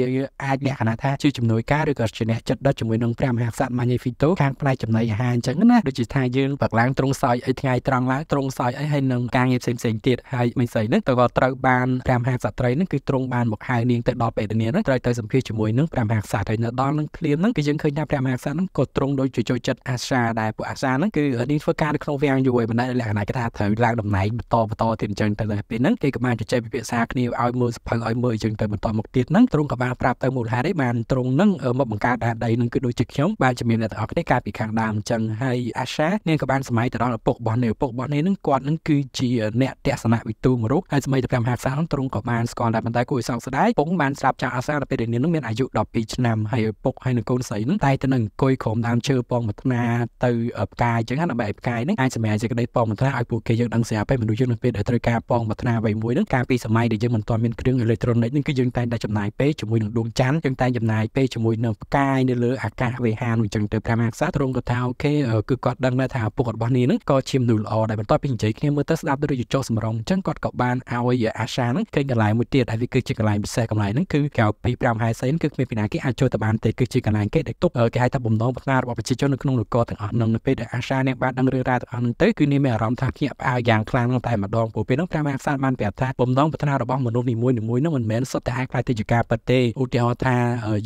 អាចលក្ខណៈថាជាជំនួយការឬក៏ជាអ្នកចិត្តដិតជាមួយនឹងព្រះមហាក្សត្រម៉ាញេហ្វីតូខាងផ្នែកចំណីអាហារអញ្ចឹងណាដូចជាថាយើងបើកឡើងត្រង់សោយអីថ្ងៃត្រង់ឡើងត្រង់សោយអីហើយនឹងការងារផ្សេងផ្សេងទៀតហើយមិនស្អីហ្នឹងទៅក៏ត្រូវបានព្រះមហាក្សត្រីហ្នឹងគឺត្រង់បានមកហៅនាងទៅដល់បេតនីហ្នឹងត្រូវទៅសម្ភាសជាមួយនឹងព្រះមហាក្សត្រហើយនៅដល់នឹងភ្លាមហ្នឹងគឺយើងឃើញថាព្រះមហាក្សត្រហ្នឹងក៏ត្រង់ដោយជួយចិត្តអាសាដែរពួកអាសាហ្នឹងគឺនាងធ្វើការនៅក្នុងវាំងយូរហើយបណ្ដាលលក្ខណៈគេថាត្រូវឡើងតំណែងបន្តបន្តទៀតអញ្ចឹងចឹងទៅដែរពេលហ្នឹងគេក៏បានជជែកពិភាក្សាគ្នាឲ្យមើលសភៅឲ្យមើលអញ្ចឹងទៅបន្តមកទៀតហ្នឹងទ្រង់ក៏បានប្រាប់ទៅមូលហេតុឯងបានទ្រង់ហ្នឹងមកបង្កើតដាដីហ្នឹងគឺដូចជាខ្ញុំបានជំរាបអ្នកទាំងអស់គ្នាកាលពីខាងដើមអញ្ចឹងហើយអាសានាងក៏បានសម័យទៅដល់ឪពុករបស់នាងឪពុករបស់នាងហ្នឹងគាត់ហ្នឹងគឺជាអ្នកទស្សនវិទូមួយរូបហើយសម័យទៅព្រះមហាក្សត្រហ្នឹងទ្រង់ក៏បានស្គាល់ដែរប៉ុន្តែគួរឲ្យសោកស្ដាយពុកបានស្លាប់ចោលអាសាដល់ពេលដែលនាងហ្នឹងមានអាយុ12ឆ្នាំហើយឪពុកហើយនឹងកូនស្រីហ្នឹងតែទៅនឹងអង្គុយក្រោមដើមឈើពងមួយថ្នាទៅផ្កាយអញ្ចឹងណាដើម្បីឲ្យផ្កាយហ្នឹងអាចសម្រេចសេចក្តីពងមួយថ្នាឲ្យពួកគេយើងដឹងស្រាប់ពេលមនុស្សយើងនៅពេលដែលត្រូវការការប៉ងប្រាថ្នាអ្វីមួយហ្នឹងកាលពីសម័យដែលយើងមិនទាន់មានគ្រឿងអេឡិចត្រូនិកហ្នឹងគឺយើងតែងតែចំណាយពេលជាមួយនឹងដួងច័ន្ទយើងតែងចំណាយពេលជាមួយនឹងផ្កាយនៅលើអាកាសវេហានអញ្ចឹងទៅព្រះមហាក្សត្រទ្រង់ក៏ថាអូខេគឺគាត់ដឹងដែរថាឪពុករបស់នាងហ្នឹងក៏ជាមនុស្សល្អដែរបន្ទាប់ពីនិយាយគ្នាមើលទៅស្ដាប់ទៅដូចចុះសម្រងអញ្ចឹងគាត់ក៏បានឲ្យអាសាហ្នឹងឃើញកន្លែងមួយទៀតហើយវាគឺជាកន្លែងពិសេសកន្លែងហ្នឹងគឺកៅពី5ហែសេនគឺគ្មានពីណាគេអាចចូលទៅបានទេគឺជាកន្លែងគេដែលទុកគេហៅថាបំណងប្រាថ្នារបស់ប្រជាជននៅក្នុងនគរទាំងអស់ហ្នឹងនៅពេលដែលអាសានាងបានដឹងរឿងរ៉ាវទាំងអស់ហ្នឹងទៅគឺនាងមានអារម្មណ៍ថាភ្ញាក់ផ្អើលយ៉ាងខ្លាំងតែម្ដងព្រោះពេលហ្នឹងនោះព្រះមហាក្សត្របានប្រាប់ថាបំណងប្រាថ្នារបស់មនុស្សនីមួយៗនោះមិនមែនសុទ្ធតែអាចខ្លាយទៅជាការពិតទេឧទាហរណ៍ថា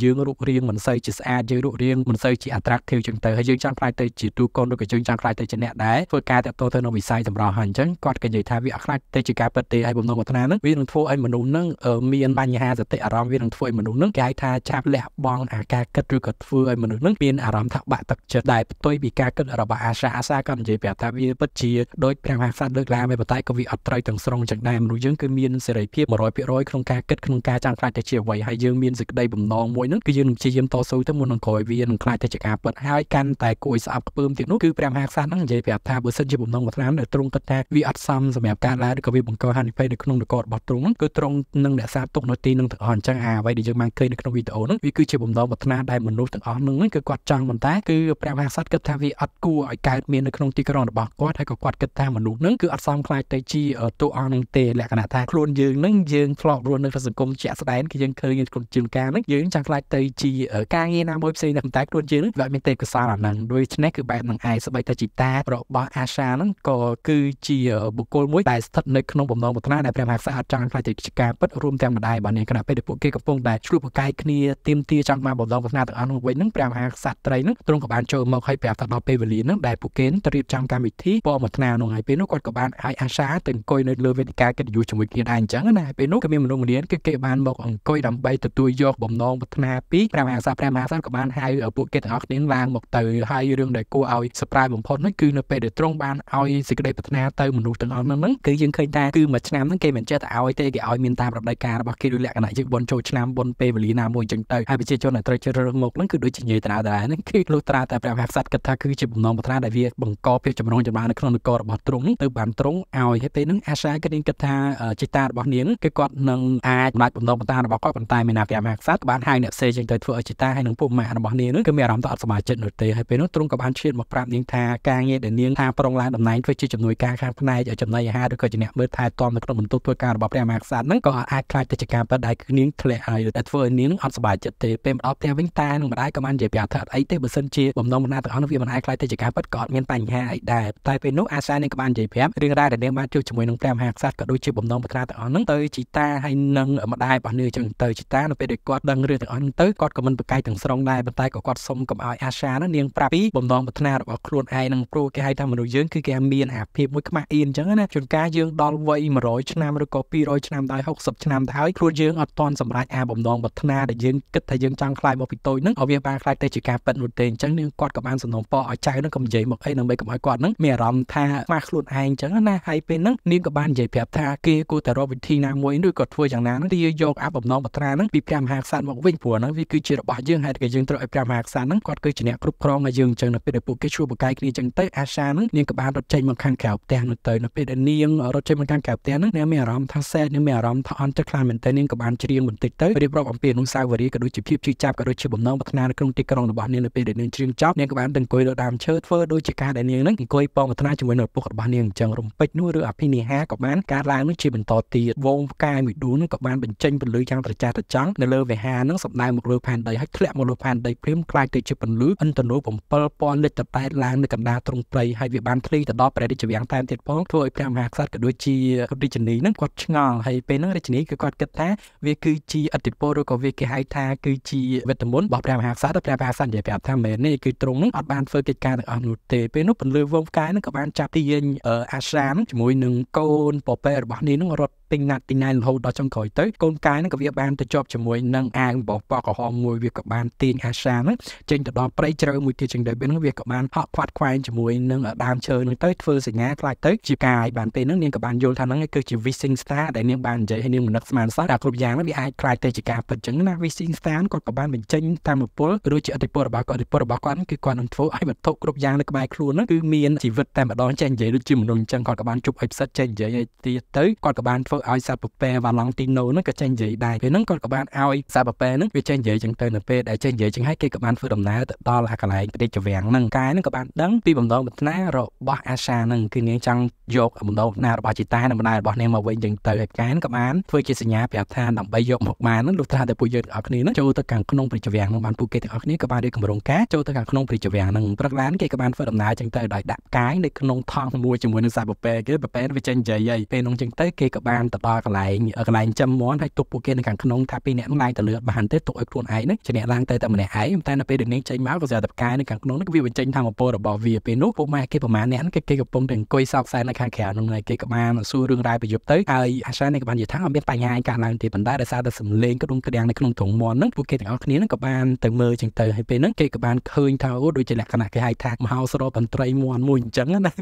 យើងរូបរាងមិនសូវជាស្អាតយើងរូបរាងមិនសូវជា attractive ចឹងទៅហើយយើងចង់ខ្លាយទៅជាទូកូនឬក៏យើងចង់ខ្លាយទៅជាអ្នកដែរធ្វើការតាក់ទងទៅក្នុងវិស័យសម្រស់ហើយអញ្ចឹងគាត់ក៏និយាយថាវាអាចខ្លាយទៅជាការពិតទេហើយបំណងប្រាថ្នាហ្នឹងវានឹងធ្វើឲ្យមនុស្សហ្នឹងមានបញ្ហាសតិអារម្មណ៍វានឹងធ្វើឲ្យមនុស្សហ្នឹងគេហៅថាចាប់លះបង់អាការគិតឬក៏ធ្វើឲ្យមនុស្សហ្នឹងមានអារម្មណ៍ថាបាក់ទឹកចិត្តដែលផ្ទុយពីការគិតរបស់អាសាអាសាគាត់និយាយប្រាប់ថាវាពិតជាដូចព្រះមហាក្សត្រលើកឡើងតែប៉ុន្តែក៏វាអត់ត្រូវទាំងស្រុងចឹងដែរមនុស្សយើងគឺមានសេរីភាព100%ក្នុងការគិតក្នុងការចាំខ្លាចតែជាអ្វីហើយយើងមានសេចក្តីបំណងមួយហ្នឹងគឺយើងនឹងព្យាយាមតស៊ូទៅមុននឹងក្រោយវានឹងខ្លាចតែជាការពិតហើយកាន់តែគួរឲ្យស្អប់ខ្ពើមទៀតនោះគឺព្រះមហាក្សត្រហ្នឹងនិយាយប្រាប់ថាបើសិនជាបំណងមួយឆ្នាំដែលទ្រង់គិតថាវាអត់សមសម្រាប់ការឡើងឬក៏វាបង្កហានិភ័យនៅក្នុងនគររបស់ទ្រង់ហ្នឹងគឺទ្រង់នឹងអ្នកសាទុកនៅទីនឹងទាំងអស់អញ្ចឹងអាអ្វីដែលយើងបានឃើញនៅក្នុងវីដេអូហ្នឹងវាគឺជាបំណងប្រាថ្នាដែលមនុស្សទាំងអស់ហ្នឹងគឺគាត់ចង់ប៉ុន្តែគឺព្រះមហាក្សត្រគិតថាវាអត់គួរឲ្យកើតមាននៅក្នុងទីក្រុងរបស់គាត់ហើយក៏គាត់គិតថាមនុស្សហ្នឹងគឺអត់សមខ្លាចទៅជាតួអង្គនឹងទេលក្ខណៈថាខ្លួនយើងនឹងយើងធ្លាប់រស់នៅក្នុងសង្គមជាក់ស្ដែងគឺយើងឃើញខ្លួនជាងការនឹងយើងចង់ខ្លាចទៅជាការងារណាមួយផ្សេងតែប៉ុន្តែខ្លួនយើងនឹងវាមានទេពកោសលអាហ្នឹងដូច្នេះគឺបែបនឹងឯងស្បែកតាជីតារបស់អាសាហ្នឹងក៏គឺជាបុគ្គលមួយដែលស្ថិតនៅក្នុងបំណងប្រាថ្នាដែលព្រះមហាក្សត្រអត់ចង់ខ្លាចទៅជាការពិតរួមទាំងម្ដាយរបស់នាងគណៈពេលដែលពួកគេកំពុងតែឆ្លុះប្រកែកគ្នាទៀមទាចង់បានបំណងប្រាថ្នាទាំងអស់នោះវិញហ្នឹងព្រះមហាក្សត្រីហ្នឹងទ្រង់ក៏បានចូលមកឲ្យប្រាប់ថាដល់ពេលវេលាហ្នឹងដែលពួកគេទៅរៀបចំកម្មវិធីពណ៌មួយថ្នានោះហើយពេលនោះគាត់ក៏បានឲ្យអាសាទៅអង្គុយនិត្យលើវេទិកាកិត្តិយសជាមួយគ្នាដែរអញ្ចឹងណាពេលនោះក៏មានមនុស្សម្នាគឺគេបានមកអង្គុយដើម្បីទទួលយកបំណងប្រាថ្នាពីព្រះមហាក្សត្រព្រះមហាក្សត្រក៏បានហៅពួកគេទាំងអស់គ្នាឡើងមកទៅហើយរឿងដែលគួរឲ្យសប្បាយបំផុតនោះគឺនៅពេលដែលទ្រង់បានឲ្យសេចក្តីប្រាថ្នាទៅមនុស្សទាំងអស់ហ្នឹងគឺយើងឃើញថាគឺមួយឆ្នាំហ្នឹងគេមិនចេះតែឲ្យទេគេឲ្យមានតាមរដូវកាលរបស់គេឬលក្ខណៈជាបុណ្យចូលឆ្នាំបុណ្យពេលវេលាណាមួយអញ្ចឹងទៅហើយប្រជាជនដែលត្រូវជ្រើសរើសមុខហ្នឹងគឺដូចជាញេតាដែរហ្នឹងគឺលុះត្រាតែព្រះមហាក្សត្រគិតថាគឺជាបំណងប្រាថ្នាដែលវាបង្កភាពចម្រុងចម្រើននៅក្នុងនគររបស់ទ្រង់ទៅបានទ្រង់ឲ្យពេលហ្នឹងអាសាគឺនាងគិតថាចេតនារបស់នាងគឺគាត់នឹងអាចបំណាច់បំណងបន្តរបស់គាត់ប៉ុន្តែមានអាព្រះមហាក្សត្របានហៅអ្នកផ្សេងចេញទៅធ្វើឲ្យចេតនាហើយនឹងពុកម៉ាក់របស់នាងនឹងគឺមានអារម្មណ៍ថាអត់សប្បាយចិត្តនោះទេហើយពេលនោះទ្រង់ក៏បានឈានមកប្រាប់នាងថាការងារដែលនាងថាប្រងឡើងតំណែងធ្វើជាជំនួយការខាងផ្នែកចំណីអាហារឬក៏ជាអ្នកមើលថែទាំនៅក្នុងបន្ទប់ធ្វើការរបស់ព្រះមហាក្សត្រនឹងក៏អាចខ្លាចទៅជាការប៉ັດដែរគឺនាងធ្លាក់ហើយតែធ្វើឲ្យនាងអត់សប្បាយចិត្តទេពេលមកដល់ផ្ទះវិញតានឹងម្ដាយក៏បាននិយាយប្រាប់ថាអត់អីទេបើសិនជាបំណងបណ្ណាទាំងអស់នោះវាមិនអាចខ្លាចទៅជាការប៉ັດក៏អត់មានបញ្ហាអីដែរតែពេលនោះអាសានឹងក៏បាននិយាយប្រាប់រឿងរ៉ាវដែលនាងបានជួបជាមួយនឹងព្រះមហាក្សត្រក៏ដូចជាបំណងប្រាថ្នាទាំងអស់ហ្នឹងទៅជីតាហើយនឹងម្ដាយរបស់នាងចឹងទៅជីតានៅពេលដែលគាត់ដឹងរឿងទាំងអស់ហ្នឹងទៅគាត់ក៏មិនប្រកែកទាំងស្រុងដែរប៉ុន្តែក៏គាត់សុំកុំឲ្យអាសាហ្នឹងនាងប្រាប់ពីបំណងប្រាថ្នារបស់ខ្លួនឯងនឹងព្រោះគេហៅថាមនុស្សយើងគឺគេមានអាភាពមួយខ្មាស់អៀនចឹងណាជួនកាលយើងដល់វ័យ100ឆ្នាំឬក៏200ឆ្នាំដែរ60ឆ្នាំទៅហើយខ្លួនយើងអត់ទាន់សម្រេចអាបំណងប្រាថ្នាដែលយើងគិតថាយើងចង់ខ្លាយមកពីតូចហ្នឹងឲ្យវាបានខ្លាយទៅជាការប៉ិននោះទេអញ្ចឹងនាងគាត់ក៏បានសំណូមពរឲ្យចៅហ្នឹងកុំនិយាយមកអីដើម្បីកុំឲ្យគាត់ហ្នឹងមានអារម្មណ៍ថាខ្មាស់ខ្លួនឯងចឹងណាហើយពេលហ្នឹងនាងក៏បាននិយាយប្រាប់ថាគេគួរតែរកវិធីណាមួយឬក៏ធ្វើយ៉ាងណានឹងទាយកអាប់បំណងបត្រានឹងពីព្រះមហាក្សត្រមកវិញព្រោះហ្នឹងវាគឺជារបស់យើងហើយតែយើងត្រូវឲ្យព្រះមហាក្សត្រហ្នឹងគាត់គឺជាអ្នកគ្រប់គ្រងឲ្យយើងអញ្ចឹងនៅពេលដែលពួកគេឈ្លោះប្រកែកគ្នាអញ្ចឹងទៅអាសាហ្នឹងនាងក៏បានរត់ចេញមកខាងក្រៅផ្ទះនោះទៅនៅពេលដែលនាងរត់ចេញមកខាងក្រៅផ្ទះហ្នឹងនាងមានអារម្មណ៍ថាសែននាងមានអារម្មណ៍ថាអន់ចិត្តខ្លាំងមែនទែននាងក៏បាន ច្រៀងបន្តិចទៅរៀបរាប់អំពីអនុស្សាវរីយ៍ក៏ដូចជាភាពជឿចាប់ក៏ដូចជាបំណងប្រាថ្នានៅក្នុងទីក្រុងរបស់នាងនៅពេលដែលនាងច្រៀងចប់នាងក៏បានទៅអង្គុយលើដើមឈើធ្វើដូចជាការដែលនាងហ្នឹងអង្គុយប៉ងប្រាថ្នាជាមួយនៅពុករបស់នាងអញ្ចឹងរំពេចនោះឬអភិនិហាការក៏បានកើតឡើងនឹងជាបន្តទៀតវងផ្កាយមួយដួងនឹងក៏បានបញ្ចេញពន្លឺយ៉ាងត្រចះត្រចង់នៅលើវិហារនឹងសម្ដែងមកលើផែនដីហើយធ្លាក់មកលើផែនដីព្រាមខ្លាយទៅជាពន្លឺអន្តនុ7000លិចតតែតឡើងនៅកណ្ដាលទ្រង់ព្រៃហើយវាបានធ្លីទៅដល់ព្រះរាជវាំងតាមទៀតផងធ្វើឲ្យព្រះមហាក្សត្រក៏ដូចជារាជនីនឹងគាត់ឆ្ងល់ហើយពេលហ្នឹងរាជនីគឺគាត់គិតថា វាគឺជាអតិពលឬក៏វាគេហៅថាគឺជាវេទមន្តរបស់ព្រះមហាក្សត្រព្រះមហាក្សត្រនិយាយប្រាប់ថាមែននេះគឺទ្រង់នឹងអត់បានធ្វើកិច្ចការទាំងអស់នោះទេពេលនោះពន្លឺវងផ្កាយនឹងក៏បានចាប់ទាញអាសាមជាមួយនឹងកូននកូនពពែរបស់នាងនឹងរត់ទិញណាត់ទិញណែរហូតដល់ចុងក្រោយទៅកូនកាយហ្នឹងក៏វាបានទៅជាប់ជាមួយនឹងអាវរបស់ពណ៌ក្រហមមួយវាក៏បានទាញអាសាហ្នឹងចេញទៅដល់ព្រៃជ្រៅមួយទៀតចឹងដែរពេលហ្នឹងវាក៏បានហក់ខ្វាត់ខ្វែងជាមួយនឹងដើមឈើហ្នឹងទៅធ្វើសញ្ញាខ្លាចទៅជាកាយបានពេលហ្នឹងនាងក៏បានយល់ថាហ្នឹងគឺជា Wishing Star ដែលនាងបាននិយាយឲ្យនាងមិននឹកស្មានសោះថាគ្រប់យ៉ាងហ្នឹងវាអាចខ្លាចទៅជាការពិតចឹងណា Wishing Star គាត់ក៏បានបញ្ចេញតាមពលឬជាអតិពលរបស់គាត់អតិពលរបស់គាត់គឺគាត់នឹងធ្វើឲ្យវត្ថុគ្រប់យ៉ាងនៅក្បែរខ្លួនហ្នឹងគឺមានជីវិតតែម្ដងចេះនិយាយដូចជាមនុស្សចឹងគាត់ក៏បានជប់ឲ្យផ្សិតចេះនិយាយឲ្យទៀតទៅគាត់ក៏បានធ្វើធ្វើឲ្យសាប៉ប៉ែវ៉ាឡង់ទីណូហ្នឹងក៏ចេះនិយាយដែរពេលហ្នឹងគាត់ក៏បានឲ្យសាប៉ប៉ែហ្នឹងវាចេះនិយាយចឹងទៅនៅពេលដែលចេះនិយាយចឹងហើយគេក៏បានធ្វើដំណើរទៅដល់អាកន្លែងប្រទេសជវាំងហ្នឹងកែហ្នឹងក៏បានដឹងពីបំណងប្រាថ្នារបស់អាសាហ្នឹងគឺនាងចង់យកបំណងប្រាថ្នារបស់ជីតានិងបណ្ដារបស់នាងមកវិញចឹងទៅហើយកែហ្នឹងក៏បានធ្វើជាសញ្ញាប្រាប់ថាដើម្បីយកមកបានហ្នឹងលុះត្រាតែពួកយើងទាំងអស់គ្នាហ្នឹងចូលទៅខាងក្នុងប្រទេសជវាំងហ្នឹងបានពួកគេទាំងអស់គ្នាក៏បានរៀបកម្រងការចូលទៅខាងក្នុងប្រទេសជវាំងហ្នឹងព្រឹកឡើងគេក៏បានធ្វើដំណើរចឹងទៅដោយដាក់កាយនៅក្នុងថង់មួយជាមួយនឹងសាប៉ប៉ែគេប៉ប៉ែវាចេញនិយាយហើយពេលហ្នឹងចឹងទៅគេក៏បានទៅដល់កន្លែងកន្លែងចាំមន់ហើយទុកពួកគេនៅខាងក្នុងថាពីរអ្នកឡើងទៅលើបានទេទុកឲ្យខ្លួនឯងហ្នឹងជាអ្នកឡើងទៅតែម្នាក់ឯងតែនៅពេលដែលនាងចេញមកក៏ស្រាប់តែផ្កាយនៅខាងក្នុងហ្នឹងវាបញ្ចេញធម្មពលរបស់វាពេលនោះពួកម៉ែគេប្រមាណអ្នកហ្នឹងគេកំពុងតែអង្គុយសោកសែននៅខាងក្រៅហ្នឹងហើយគេក៏បានសួររឿងរ៉ាវប្រយុទ្ធទៅហើយអាចារ្យនេះក៏បាននិយាយថាអត់មានបញ្ហាអីកើតឡើងទេប៉ុន្តែដោយសារតែសម្លេងក្ដុំក្ដាំងនៅក្នុងទ្រង់មន់ហ្នឹងពួកគេទាំងអស់គ្នាហ្នឹងក៏បានទៅមើលចឹងទៅហើយពេលហ្នឹងគេក៏បានឃើញថាអូដូចជាលក្ខណៈគេហៅថាមហោស្រពមន្ត្រីមន់មួយអញ្ចឹងណាមន់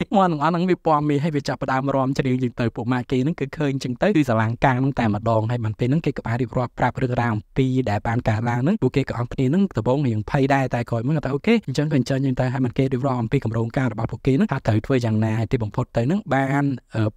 ទាំងអស់ហ្នឹងវាពណ៌មាសហើយវាចាប់ផ្ដើមរំច្រៀងចឹងទៅពួកម៉ែគេហ្នឹងគឺគឺឃើញចឹងទៅគឺស្រឡាំងកាំងនឹងតែម្ដងហើយបានពេលហ្នឹងគេក៏បានរៀបរាប់ប្រាប់រឿងរ៉ាវអំពីដែលបានកើតឡើងហ្នឹងពួកគេក៏អង្គគ្នាហ្នឹងដំបងរៀងភ័យដែរតែក្រោយមកថាអូខេអញ្ចឹងក៏អញ្ចឹងយើងទៅឲ្យបានគេរៀបរាប់អំពីកម្រោងការរបស់ពួកគេហ្នឹងថាត្រូវធ្វើយ៉ាងណាហើយទីបំផុតទៅហ្នឹងបាន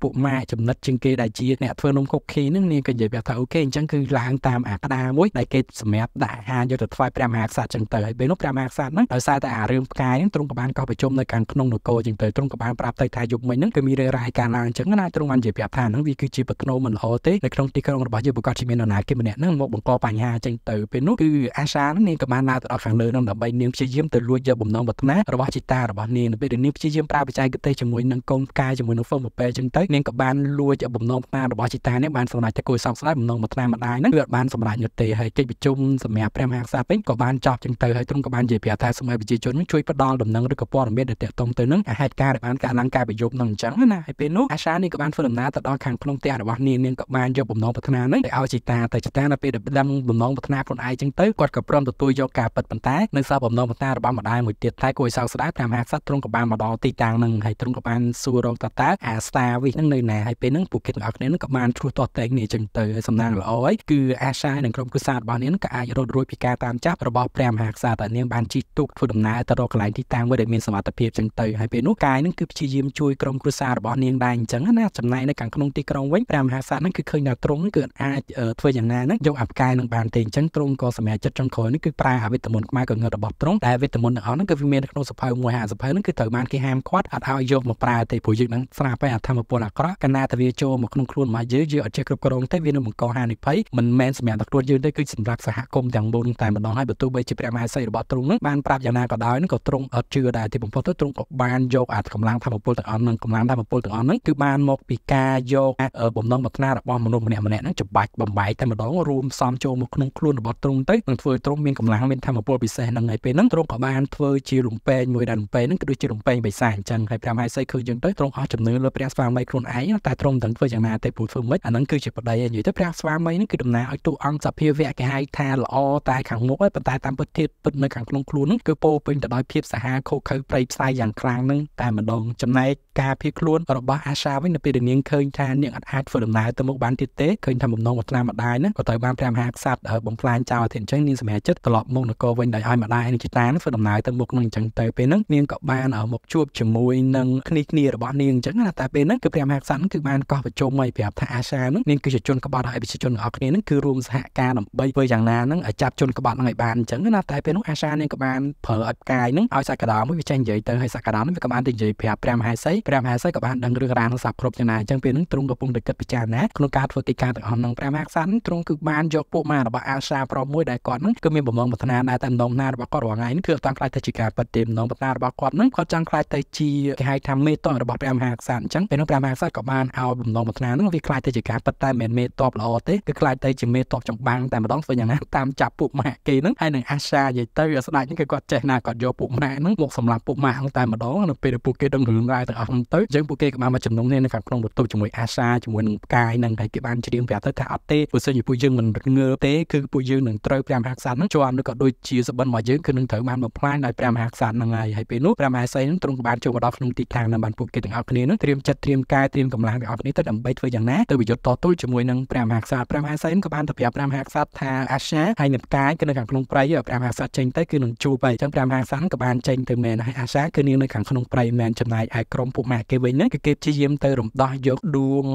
ពួកម៉ាកចំណិតជាងគេដែលជាអ្នកធ្វើនំខុកឃីហ្នឹងនាងក៏និយាយប្រាប់ថាអូខេអញ្ចឹងគឺឡើងតាមអាក្តារមួយដែលគេសម្រាប់ដាក់អាហារយកទៅថ្វាយព្រះមហាក្សត្រចឹងទៅហើយពេលនោះព្រះមហាក្សត្រហ្នឹងដោយសារតែអារឿងផ្កាយហ្នឹងទ្រង់ក៏បានកោះប្រជុំនៅខាងក្នុងនគរចឹងទៅទ្រង់ក៏បានប្រាប់ទៅថាយុគមិញហ្នឹងគឺមានរឿងរ៉ាវកើតឡើងចឹងណាទ្រង់បាននិយាយប្រាប់ថាហ្នឹងវាគឺជាប្រធ្នូមិនល្អទេនៅក្នុងទីក្រុងរបស់យើងប្រកាសជាមាននរណាគេម្នាក់ហ្នឹងមកបង្កបញ្ហាចេញទៅពេលនោះគឺអាសាហ្នឹងនាងក៏បានឡាទៅដល់ខាងលើហ្នឹងដើម្បីនាងព្យាយាមទៅលួចយកបំណងប្រាថ្នារបស់ជីតារបស់នាងនៅពេលដែលនាងព្យាយាមប្រើបច្ចេកទេសជាមួយនឹងកូនផ្កាយជាមួយនឹងហ្វឹងពពែចឹងទៅនាងក៏បានលួចបំណងប្រាថ្នារបស់ជីតានេះបានសម្រេចតែគួរសោកស្ដាយបំណងប្រាថ្នាម្ដាយហ្នឹងគឺអត់បានសម្រេចនោះទេហើយកិច្ចប្រជុំសម្រាប់ព្រះមហាក្សត្រវិញក៏បានចប់ចឹងទៅហើយទ្រង់ក៏បាននិយាយប្រាប់ថាសម័យប្រជាជនជួយផ្ដល់ដំណឹងឬក៏ព័ត៌មានដែលទាក់ទងទៅនឹងហេតុការណ៍ដែលបានកើតឡើងការប្រយុទ្ធនឹងអញ្ចឹងណាហើយពេលនោះអាសានេះក៏បានធ្វើដំណើរទៅដល់ខាងក្នុងផ្ទះរបស់នាងនាងក៏បានយកបំណងប្រាថ្នានេះទៅឲ្យជីតាតែជីតានៅពេលដែលដឹងបំណងប្រាថ្នាខ្លួនឯងចឹងទៅគាត់ក៏ព្រមទទួលយកការពិតប៉ុន្តែនៅសល់បំណងប្រាថ្នារបស់ម្ដាយមួយទៀតតែគួរឲ្យសោកស្ដាយតាមហាក់សត្វទ្រង់ក៏បានមកដល់ទីតាំងនឹងហើយទ្រង់ក៏បានសួររកតើតើអាស្តាវិញនឹងនៅណាហើយពេលហ្នឹងពួកគេទាំងអស់គ្នានឹងក៏បានឆ្លោះតតែងនេះចឹងទៅហើយសំណាងល្អហើយគឺអាសានិងក្រុមគ្រួសាររបស់នាងក៏អាចរត់រួចពីការតាមចាប់របស់ព្រះមហាក្សត្រតែនាងបានជីកទូកធ្វើដំណើរទៅរកកន្លែងទីតាំងមួយដែលមានសមត្ថភាពចឹងទៅហើយពេលនោះកាយនឹងគឺព្យាយាមជួយក្រុមគ្រួសាររបស់នាងដែរអញ្ចឹងណាចំណែកនៅខាងក្នុងទីក្រុងត្រង់វិញព្រះមហាក្សត្រហ្នឹងគឺឃើញថាទ្រង់គឺអាចធ្វើយ៉ាងណាហ្នឹងយកអាប់កាយនឹងបានទេអញ្ចឹងទ្រង់ក៏សម្រេចចិត្តចុងក្រោយហ្នឹងគឺប្រើអាវេទមន្តខ្មែរកងើតរបស់ទ្រង់តែវេទមន្តទាំងអស់ហ្នឹងគឺវាមាននៅក្នុងសភៅមួយ50សភៅហ្នឹងគឺត្រូវបានគេហាមឃាត់អត់ឲ្យយកមកប្រើទេព្រោះយើងហ្នឹងស្រាប់តែអាធម្មពលអាក្រក់កណាតវាចូលមកក្នុងខ្លួនរបស់យើងយើងអត់ចេះគ្រប់គ្រងទេវានឹងបង្កហានិភ័យមិនមែនសម្រាប់តែខ្លួនយើងទេគឺសម្រាប់សហគមន៍ទាំងមូលតែម្ដងហើយបើទោះបីជាព្រះមហាសិទ្ធិរបស់ទ្រង់ហ្នឹងបានប្រាប់យ៉ាងណាក៏ដោយហ្នឹងក៏ទ្រង់អត់ជឿដែរទីបំផុតទៅទ្រង់ក៏បានយកអាកម្លាំងធម្មពលទាំងអស់ហ្នឹងកម្លាំងធម្មពលទាំងអស់ហ្នឹងគឺបានមកពីការយកបំណងប្រាថ្នារបស់មនុស្សម្នាក់ម្នាក់ហ្នឹងច្បាច់បំបែកតែម្ដងរួមផ្សំចូលមកក្នុងខ្លួនរបស់ទ្រង់ទៅនឹងធ្វើឲ្យទ្រង់មានកម្លាំងមានធម៌ពលពិសេសហ្នឹងហើយពេលហ្នឹងទ្រង់ក៏បានធ្វើជារំពេងមួយដែលរំពេងហ្នឹងគឺដូចជារំពេងបិសាចអញ្ចឹងហើយព្រះមហាសីឃើញអញ្ចឹងទៅទ្រង់អស់ជំនឿលើព្រះស្វាមីខ្លួនឯងតែទ្រង់មិនដឹងធ្វើយ៉ាងណាទេព្រោះធ្វើមិនអាហ្នឹងគឺជាប្តីឯងនិយាយទៅព្រះស្វាមីហ្នឹងគឺតំណាងឲ្យទូអង្គសភាវៈគេហៅថាល្អតែខាងមុខហើយប៉ុន្តែតាមពិតធៀបពិតនៅខាងក្នុងខ្លួនហ្នឹងគឺពោពេញទៅដោយភាពសាហាវខូខើប្រៃផ្សាយយ៉ាងខ្លាំងហ្នឹងតែម្ដងចំណែកការភៀសខ្លួនរបស់អាសាវិញនៅពេលដែលនាងឃើញថាអ្នកយើងអត់អាចធ្វើដំណើរទៅមុខបានទៀតទេឃើញថាបំណងរបស់ថ្នាម្ដាយហ្នឹងក៏ត្រូវបានព្រះមហាក្សត្របំផ្លាញចោលទៀតអញ្ចឹងនាងសម្រេចចិត្តត្រឡប់មកនគរវិញដោយឲ្យម្ដាយនឹងជាតាធ្វើដំណើរទៅមុខនឹងអញ្ចឹងទៅពេលហ្នឹងនាងក៏បានមកជួបជាមួយនឹងគ្នាគ្នារបស់នាងអញ្ចឹងណាតែពេលហ្នឹងគឺព្រះមហាក្សត្រគឺបានកោះប្រជុំឲ្យប្រាប់ថាអាសាហ្នឹងនាងគឺជាជនក្បត់ហើយប្រជាជនរបស់គ្នាហ្នឹងគឺរួមសហការដើម្បីធ្វើយ៉ាងណាហ្នឹងឲ្យចាប់ជនក្បត់ហ្នឹងឲ្យបានអញ្ចឹងណាតែពេលនោះអាសានាងក៏បានប្រើឲ្យផ្កាយហ្នឹងឲ្យសក្តាមួយវាចេះនិយាយទៅឲ្យសក្តានោះវាក៏បានទៅនិយាយប្រាប់ព្រះមហេសីព្រះមហេសីក៏បានដឹងរឿងរ៉ាវនឹងសាប់គ្រប់យ៉ាងណាអញ្ចឹងពេលហ្នឹងទ្រង់ក៏កំពុងតែគិតពិចារណាក្នុងការធ្វើកិច្ចការទាំងអស់នឹងព្រះមហាក្សត្រទ្រង់គឺបានយកពួកម៉ារបស់អាសាប្រមួយដែលគាត់នឹងគឺមានបំងប្រាថ្នាដែរតែម្ដងណារបស់គាត់រាល់ថ្ងៃនេះគឺអត់ចង់ខ្លាចទៅជាការពិតទេម្ដងប្រាថ្នារបស់គាត់នឹងគាត់ចង់ខ្លាចទៅជាគេហៅថាមេតបរបស់ព្រះមហាក្សត្រអញ្ចឹងពេលនោះព្រះមហាក្សត្រក៏បានឲ្យបំងប្រាថ្នានឹងវាខ្លាចទៅជាការពិតតែមិនមែនមេតបល្អទេគឺខ្លាចទៅជាមេតបចម្បាំងតែម្ដងធ្វើយ៉ាងណាតាមចាប់ពួកម៉ាគេនឹងហើយនឹងអាសានិយាយទៅស្ដេចនឹងគឺគាត់ចេះណាគាត់យកពួកម៉ានឹងមកសម្លាប់ពួកម៉ាហ្នឹងតែម្ដងនៅពេលដែលពួកគេដឹងរឿងរ៉ាវទាំងអស់ហ្នឹងទៅអញ្ចឹងពួកគេក៏បានមកជំនុំគ្នានៅខាងក្នុងបន្ទប់ជាមួយអាសាតាជាមួយនឹងផ្កាយនឹងហើយគេបានច្រៀងប្រាប់ទៅថាអត់ទេបើសិនជាពួកយើងមិនងើបទេ គឺពួកយើងនឹងត្រូវព្រះមហាក្សត្រនឹងជាប់ឬក៏ដូចជាសបិនរបស់យើងគឺនឹងត្រូវបានបំផ្លាញដោយព្រះមហាក្សត្រនឹងហើយហើយពេលនោះព្រះមហាសីនឹងទ្រង់ក៏បានចូលមកដល់ក្នុងទីតាំងនឹងបានពួកគេទាំងអស់គ្នានឹងត្រៀមចិត្តត្រៀមកាយត្រៀមកម្លាំងទាំងអស់គ្នាទៅដើម្បីធ្វើយ៉ាងណាទៅប្រយុទ្ធតទល់ជាមួយនឹងព្រះមហាក្សត្រព្រះមហាសីនឹងក៏បានទៅប្រាប់ព្រះមហាក្សត្រថាអាសាហើយនឹងផ្កាយគឺនៅខាងក្នុងព្រៃព្រះមហាក្សត្រចេញទៅគឺនឹងជួបហើយអញ្ចឹងព្រះមហាក្សត្រក៏បានចេញទៅមែនហើយអាសាគឺនាងនៅខាងក្នុងព្រៃមែនចំណែកឯក្រុមពួកម៉ាគេវិញហ្នឹងគឺគេព្យាយាមទៅរំដោះយកដួង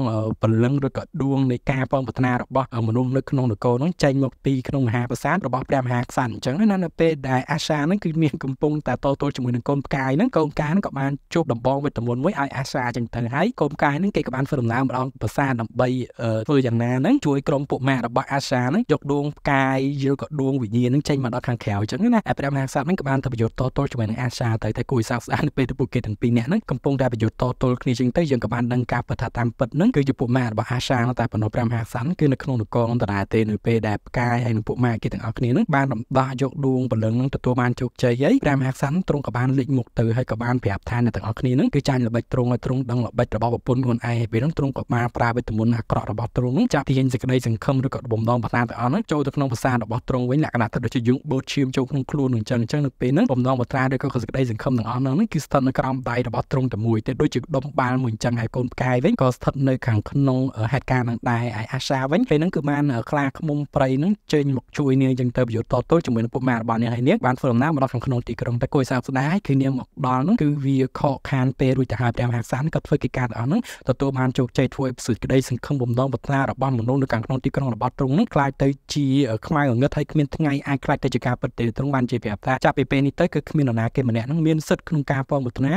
ពលឹងឬក៏ដួងនៃការបងប្រាថ្នារបស់មនុស្សនៅក្នុងនគរនោះចេញមកពីក្នុងមហាប្រាសាទរបស់ព្រះមហាក្សត្រអញ្ចឹងណានៅពេលដែលអាសាហ្នឹងគឺមានកំពុងតែតទល់ជាមួយនឹងកូនផ្កាយហ្នឹងកូនកាហ្នឹងក៏បានជួបដំបងវេទមន្តមួយឲ្យអាសាអញ្ចឹងទៅហើយកូនផ្កាយហ្នឹងគេក៏បានធ្វើដំណើរម្ដងប្រាសាទដើម្បីធ្វើយ៉ាងណាហ្នឹងជួយក្រុមពួកម៉ារបស់អាសាហ្នឹងយកដួងផ្កាយយកក៏ដួងវិញ្ញាណហ្នឹងចេញមកដល់ខាងក្រៅអញ្ចឹងណាព្រះមហាក្សត្រហ្នឹងក៏បានទៅប្រយុទ្ធតទល់ជាមួយនឹងអាសាទៅតែគួរឲ្យសោកស្ដាយនៅពេលដែលពួកគេទាំងពីរនាក់ហ្នឹងកំពុងតែប្រយុទ្ធតទល់គ្នាអញ្ចឹងទៅយើងក៏បានដឹងការពិតថាតាមពិតហ្នឹងគឺជាពួកម៉ារបស់អាសានោះតែប៉ុណ្ណោះព្រះមហាក្សត្រគឺនៅក្នុងនគរអន្តរាទេនៅពេលដែលផ្កាយហើយនឹងពួកម៉ាគេទាំងអស់គ្នានឹងបានរំដោះយកដួងព្រលឹងនឹងទទួលបានជោគជ័យហើយព្រះមហាក្សត្រទ្រង់ក៏បានលេចមុខទៅហើយក៏បានប្រាប់ថាអ្នកទាំងអស់គ្នានឹងគឺចាញ់ល្បិចទ្រង់ឲ្យទ្រង់ដឹងល្បិចរបស់ប្រពន្ធខ្លួនឯងហើយពេលនោះទ្រង់ក៏បានប្រើវេទមន្តអាក្រក់របស់ទ្រង់នឹងចាប់ទាញសេចក្តីសង្ឃឹមឬក៏បំណងប្រាថ្នាទាំងអស់នោះចូលទៅក្នុងភាសារបស់ទ្រង់វិញលក្ខណៈថាដូចជាយើងបូតឈាមចូលក្នុងខ្លួននឹងអញ្ចឹងអញ្ចឹងនៅពេលហ្នឹងបំណងប្រាថ្នាឬក៏សេចក្តីសង្ឃឹមទាំងអស់នោះគឺស្ថិតនៅក្រោមដៃរបស់ទ្រង់តែមួយទេដូចជាដុំបាល់មួយអញ្ចឹងហើយកូនផ្កាយវិញក៏ស្ថិតនៅខាងក្នុងហេតុការណ៍នឹងដែរឯអាសាវិញពេលហ្នឹងគឺបានខ្លាឃុំព្រៃហ្នឹងចេញមកជួយនាងចឹងទៅប្រយុទ្ធតទល់ជាមួយនឹងពុកម៉ែរបស់នាងហើយនាងបានធ្វើដំណើរមកដល់ខាងក្នុងទីក្រុងតែគួរសោកស្ដាយគឺនាងមកដល់ហ្នឹងគឺវាខកខានពេលរួចទៅហើយព្រះមហាក្សត្រក៏ធ្វើកិច្ចការទាំងអស់ហ្នឹងទទួលបានជោគជ័យធ្វើឲ្យសេចក្តីសង្ឃឹមបំណងប្រាថ្នារបស់មនុស្សនៅខាងក្នុងទីក្រុងរបស់ទ្រង់ហ្នឹងក្លាយទៅជាខ្មៅងងឹតហើយគ្មានថ្ងៃអាចក្លាយទៅជាការពិតទេទ្រង់បានជាប្រាប់ថាចាប់ពីពេលនេះទៅគឺគ្មាននរណាគេម្នាក់ហ្នឹងមានសិទ្ធិក្នុងការពងប្រាថ្នា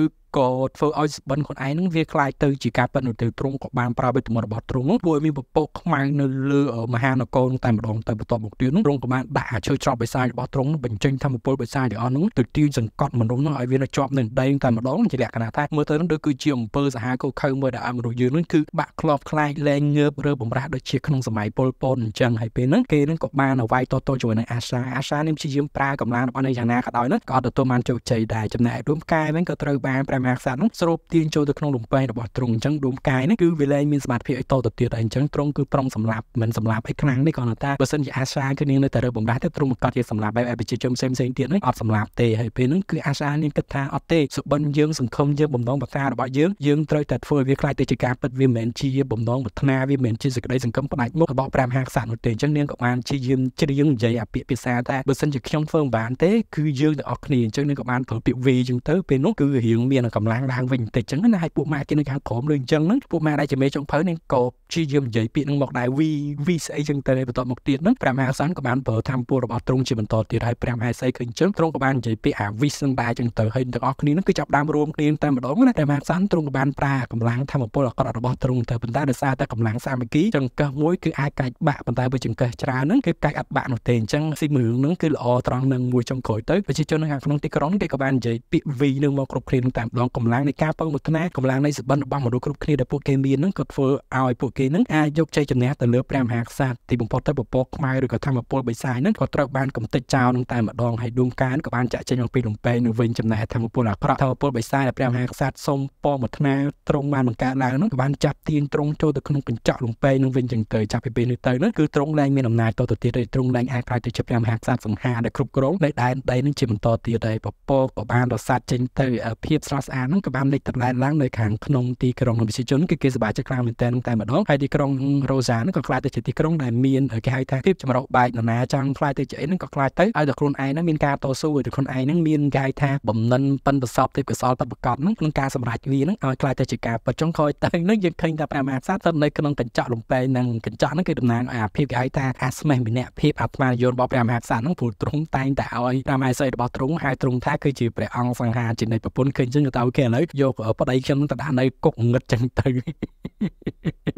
ឬក៏ធ្វើឲ្យស្បិនខ្លួនឯងនឹងវាខ្លាយទៅជាការប៉ិននោះទៅទ្រង់ក៏បានប្រើវេទមន្តរបស់ទ្រង់នោះធ្វើឲ្យមានពពកខ្មៅនៅលើមហានគរនោះតែម្ដងទៅបន្ទាប់មកទៀតនោះទ្រង់ក៏បានដាក់អាឈើច្រប់បិសាចរបស់ទ្រង់នោះបញ្ចេញធម្មពលបិសាចទាំងអស់នោះទៅទាញសង្កត់មនុស្សនោះឲ្យវានៅជាប់នឹងដីតែម្ដងជាលក្ខណៈថាមើលទៅនោះដូចគឺជាអំពើសាហាវកុសខើមួយដែលឲ្យមនុស្សយើងនោះគឺបាក់ខ្លោបខ្លាចលែងងើបឬបំរះដូចជាក្នុងសម័យពលពតអញ្ចឹងហើយពេលហ្នឹងគេនឹងក៏បានអ្វីតតជាមួយនឹងអាសាអាសានេះព្យាយាមប្រើកម្លាំងរបស់នៅយ៉ាងណាក៏ដោយនោះក៏អត់ទទួលបានជោគជ័យដែរចំណែកឯដួងផ្កាយវិញក៏ត្រូវបានប្រព្រះមហាក្សត្រនោះស្រូបទាញចូលទៅក្នុងលំពែងរបស់ទ្រង់អញ្ចឹងដួងផ្កាយហ្នឹងគឺវាលែងមានសមត្ថភាពអីតទៅទៀតហើយអញ្ចឹងទ្រង់គឺប្រុងសម្លាប់មិនសម្លាប់អីខ្លាំងទេគ្រាន់តែបើសិនជាអាសាគឺនាងនៅតែរើបំដាស់ទៅទ្រង់បង្កត់ជាសម្លាប់បែបប្រជាជនផ្សេងផ្សេងទៀតហ្នឹងអត់សម្លាប់ទេហើយពេលហ្នឹងគឺអាសានាងគិតថាអត់ទេសុបិនយើងសង្ឃឹមយើងបំណងប្រការរបស់យើងយើងត្រូវតែធ្វើឲ្យវាខ្លាចទៅជាការពិតវាមិនមែនជាបំណងប្រាថ្នាវាមិនមែនជាសេចក្តីសង្ឃឹមផ្ដាច់មុខរបស់ព្រះមហាក្សត្រនោះទេអញ្ចឹងនាងក៏បានជាយើងជ្រៀងនិយាយអាពាក្យភាសាតែបើសិនជាខ្ញុំធ្វើមិនបានទេគឺយើងទាំងអស់គ្នាអញ្ចឹងនាងក៏បានប្រើពាក្យវេអញ្ចឹងទៅពេលនោះគឺរៀងមាននឹងកម្លាំងឡើងវិញបន្តិចអញ្ចឹងណាហើយពួកម៉ាគេនៅខាងក្រោមលើអញ្ចឹងហ្នឹងពួកម៉ាដែលជាមេចុងភៅនឹងក៏ជាយាមនិយាយពាក្យនឹងមកដែរវីវីស្អីអញ្ចឹងទៅបន្តមកទៀតហ្នឹងព្រះមហាក្សត្រក៏បានប្រើធម្មពលរបស់ទ្រង់ជាបន្តទៀតហើយព្រះមហាសីឃើញអញ្ចឹងទ្រង់ក៏បាននិយាយពាក្យអាវីសនឹងដែរអញ្ចឹងទៅហើយទាំងអស់គ្នានឹងគឺចាប់ដើមរួមគ្នាតែម្ដងណាព្រះមហាក្សត្រទ្រង់ក៏បានប្រើកម្លាំងធម្មពលអាក្រក់របស់ទ្រង់ទៅប៉ុន្តែដោយសារតែកម្លាំងសាមគ្គីចង្កឹះមួយគឺអាចកាច់បាក់ប៉ុន្តែបើចង្កឹះច្រើនហ្នឹងគឺកាច់អត់បាក់នោះទេអញ្ចឹងស៊ីមរឿងហ្នឹងគឺល្អត្រង់នឹងមួយចុងក្រោយទៅប្រជាជននៅខាងក្នុងទីក្រុងគេក៏បាននិយាយពាក្យវីនឹងមកគ្រប់គ្នាតែម្ដងដងកម្លាំងនៃការពឹងមួយគ្នាកម្លាំងនៃសបិនរបស់មនុស្សគ្រប់គ្នាដែលពួកគេមានហ្នឹងក៏ធ្វើឲ្យពួកគេហ្នឹងអាចយកជ័យជំនះទៅលើព្រះមហាក្សត្រទីបំផុតទៅពពកខ្មែរឬក៏ធម្មពលបិសាយហ្នឹងក៏ត្រូវបានកំទេចចោលនឹងតែម្ដងហើយដួងកានក៏បានចាក់ចេញអំពីលំពេងនៅវិញចំណែកធម្មពលអាក្រក់ធម្មពលបិសាយដែលព្រះមហាក្សត្រសូមពរមួយគ្នាត្រង់បានបង្កើតឡើងហ្នឹងក៏បានចាប់ទាញត្រង់ចូលទៅក្នុងកញ្ចក់លំពេងនឹងវិញចឹងទៅចាប់ពីពេលនេះទៅហ្នឹងគឺត្រង់ឡើងមានអំណាចតទៅទៀតត្រង់ឡើងអាចក្លាយទៅជាព្រះមហាក្សត្រសង្ហាដែលគ្រប់គ្រងនៅដែនដីនឹងជាបន្តទៀតហើយពពកក៏បានរសាត់ចេញទៅភាពស្រស់ស្អាតហ្នឹងក៏បានលេចតម្លែងឡើងនៅខាងក្នុងទីក្រុងរបស់ប្រជាជនគឺគេសប្បាយចិត្តខ្លាំងមែនទែនតែម្ដងហើយទីក្រុងរ៉ូសាហ្នឹងក៏ខ្លាចទៅជាទីក្រុងដែលមានគេហៅថាភាពចម្រុះបែកនរណាចង់ខ្លាចទៅជាអីហ្នឹងក៏ខ្លាចទៅឲ្យតែខ្លួនឯងហ្នឹងមានការតស៊ូឲ្យតែខ្លួនឯងហ្នឹងមានកាយថាបំណិនប៉ិនប្រសពទេពកសលប៉ិនប្រកបហ្នឹងក្នុងការសម្រេចវាហ្នឹងឲ្យខ្លាចទៅជាការប៉ិនចុងក្រោយទៅហ្នឹងយើងឃើញថាព្រះមហាក្សត្រស្ថិតនៅក្នុងកញ្ចក់លំពេងនិងកញ្ចក់ហ្នឹងគឺតំណាងឲ្យអាភាពគេហៅថាអាស្មេះម្នាក់ភាពអាត្មានិយមរបស់ព្រះមហាក្សត្រហ្នឹងព្រោះទ្រង់តែងតែឲ្យតាមឯស្អីរបស់ទ្រង់ហើយទ្រង់ថាគឺជាព្រះអង្គសង្ហាជានិច្ចប្រពន្ធឃើញចឹងចៅគេឥឡូវយកប្តីខ្ញុំទៅដាក់នៅគុកងឹតចឹងទៅ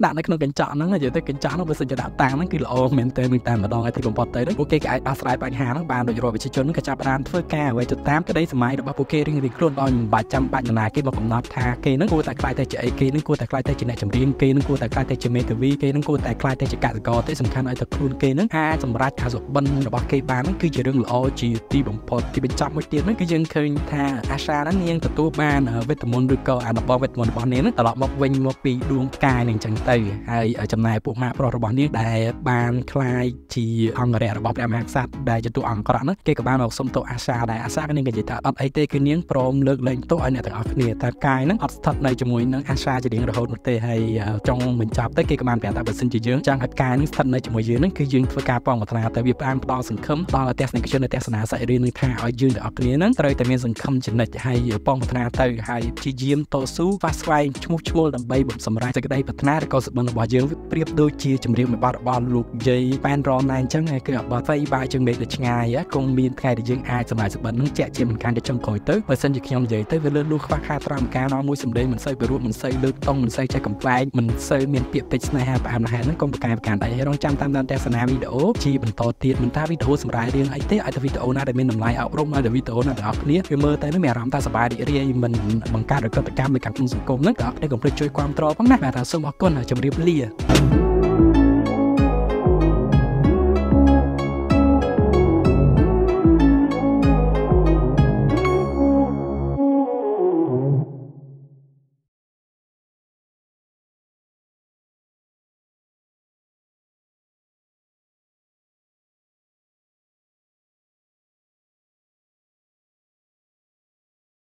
ដាក់នៅក្នុងកញ្ចក់ហ្នឹងនិយាយទៅកញ្ចក់ហ្នឹងបើសិនជាដាក់តាមហ្នឹងគឺល្អមែនទែនតែម្ដងឯទីបំផុតទៅហ្នឹងពួកគេក៏អាចដោះស្រាយបញ្ហាហ្នឹងបានដោយរដ្ឋវិជ្ជាជនក៏ចាប់បានធ្វើការអ្វីទៅតាមក្តីសម័យរបស់ពួកគេរៀងៗខ្លួនដោយមិនបាច់ចាំបាច់នរណាគេមកកំណត់ថាគេហ្នឹងគួរតែខ្លាចតែជាអីគេហ្នឹងគួរតែខ្លាចតែជាអ្នកចម្រៀងគេហ្នឹងគួរតែខ្លាចតែជាមេធាវីគេហ្នឹងគួរតែខ្លាចតែជាកសិករទេសំខាន់ឲ្យតែខ្លួនគេហ្នឹងអាចសម្រេចថាសុបិនរបស់គេបានហ្នឹងគឺជារឿងល្អជាទីបំផុតទីបញ្ចប់មួយទៀតហ្នឹងគឺយើងឃើញថាអាសាហ្នឹងនាងទទួលបានអានវេទមន្តឬក៏អានដំបងវេទមន្តរបស់នាងនឹងត្រឡប់មកវិញមកពីដួងផ្កាយនឹងចឹងទៅហើយចំណាយពួកម៉ាក់ប្រុសរបស់នាងដែល បានคลายជាអង្គរៈរបស់ព្រះមហាក្សត្រដែលជាទូអង្គរៈនោះគេក៏បានមកសុំទោសអាសាដែរអាសានាងក៏និយាយថាអត់អីទេគឺនាងព្រមលើកលែងទោសឲ្យអ្នកទាំងអស់គ្នាតែកាយនឹងអត់ស្ថិតនៅជាមួយនឹងអាសាជារៀងរហូតនោះទេហើយចុងបញ្ចប់ទៅគេក៏បានប្រាប់ថាបើសិនជាយើងចង់ឲ្យកាយនឹងស្ថិតនៅជាមួយយើងនឹងគឺយើងធ្វើការប៉ងប្រាថ្នាទៅវាផ្អែមផ្ដល់សង្ឃឹមដល់ទស្សនិកជននៅទស្សនាសាច់រឿងនឹងថាឲ្យយើងទាំងអស់គ្នានឹងត្រូវតែមានសង្ឃឹមចំណិចហើយប៉ងប្រាថ្នាទៅហើយព្យាយាមតស៊ូវ៉ាស្វែងឈ្មោះឈ្មោះដើម្បីបំសម្រេចសេចក្តីប្រាថ្នាឬក៏សុបិនរបស់យើងប្រៀបដូចជាចម្រៀងមួយបទរបស់លោកយាយប៉ែនរ៉នណែអញ្ចឹងគឺអបតវៃបាយជាងមេឃដូចឆ្ងាយគង់មានថ្ងៃដែលយើងអាចសម្រេចសុបិននឹងជាក់ជាមិនខានទៅចុងក្រោយទៅបើសិនជាខ្ញុំនិយាយទៅវាលឺលូខ្វះខាតត្រង់ការនាំមួយសម្ដែងមិនសូវពិរោះមិនសូវលើកតង់មិនសូវចេះកំ plaign មិនសូវមានពាក្យពេចន៍ស្នេហាផ្អែមល្ហែមហ្នឹងកុំប្រកែប្រកាន់អីរងចាំតាមដានទស្សនាវីដេអូជាបន្តទៀតមិនថាវីដេអូសម្រាប់រឿងអីទេអាចតែវីដេអូណាដែលមានតម្លៃអប់រំហើយតែវីដេអូណាដែលអស់គ្នាវាមើលតែមានអារម្មណ៍ថាសប្បាយរីករាយមិនមិនបង្កើតរកតកម្មនៅខាងក្នុងសង្គមហ្នឹងក៏អរគុណជួយគ្រប់គ្រងផងណាបាទថាសូមអរគុណជម្រាបលា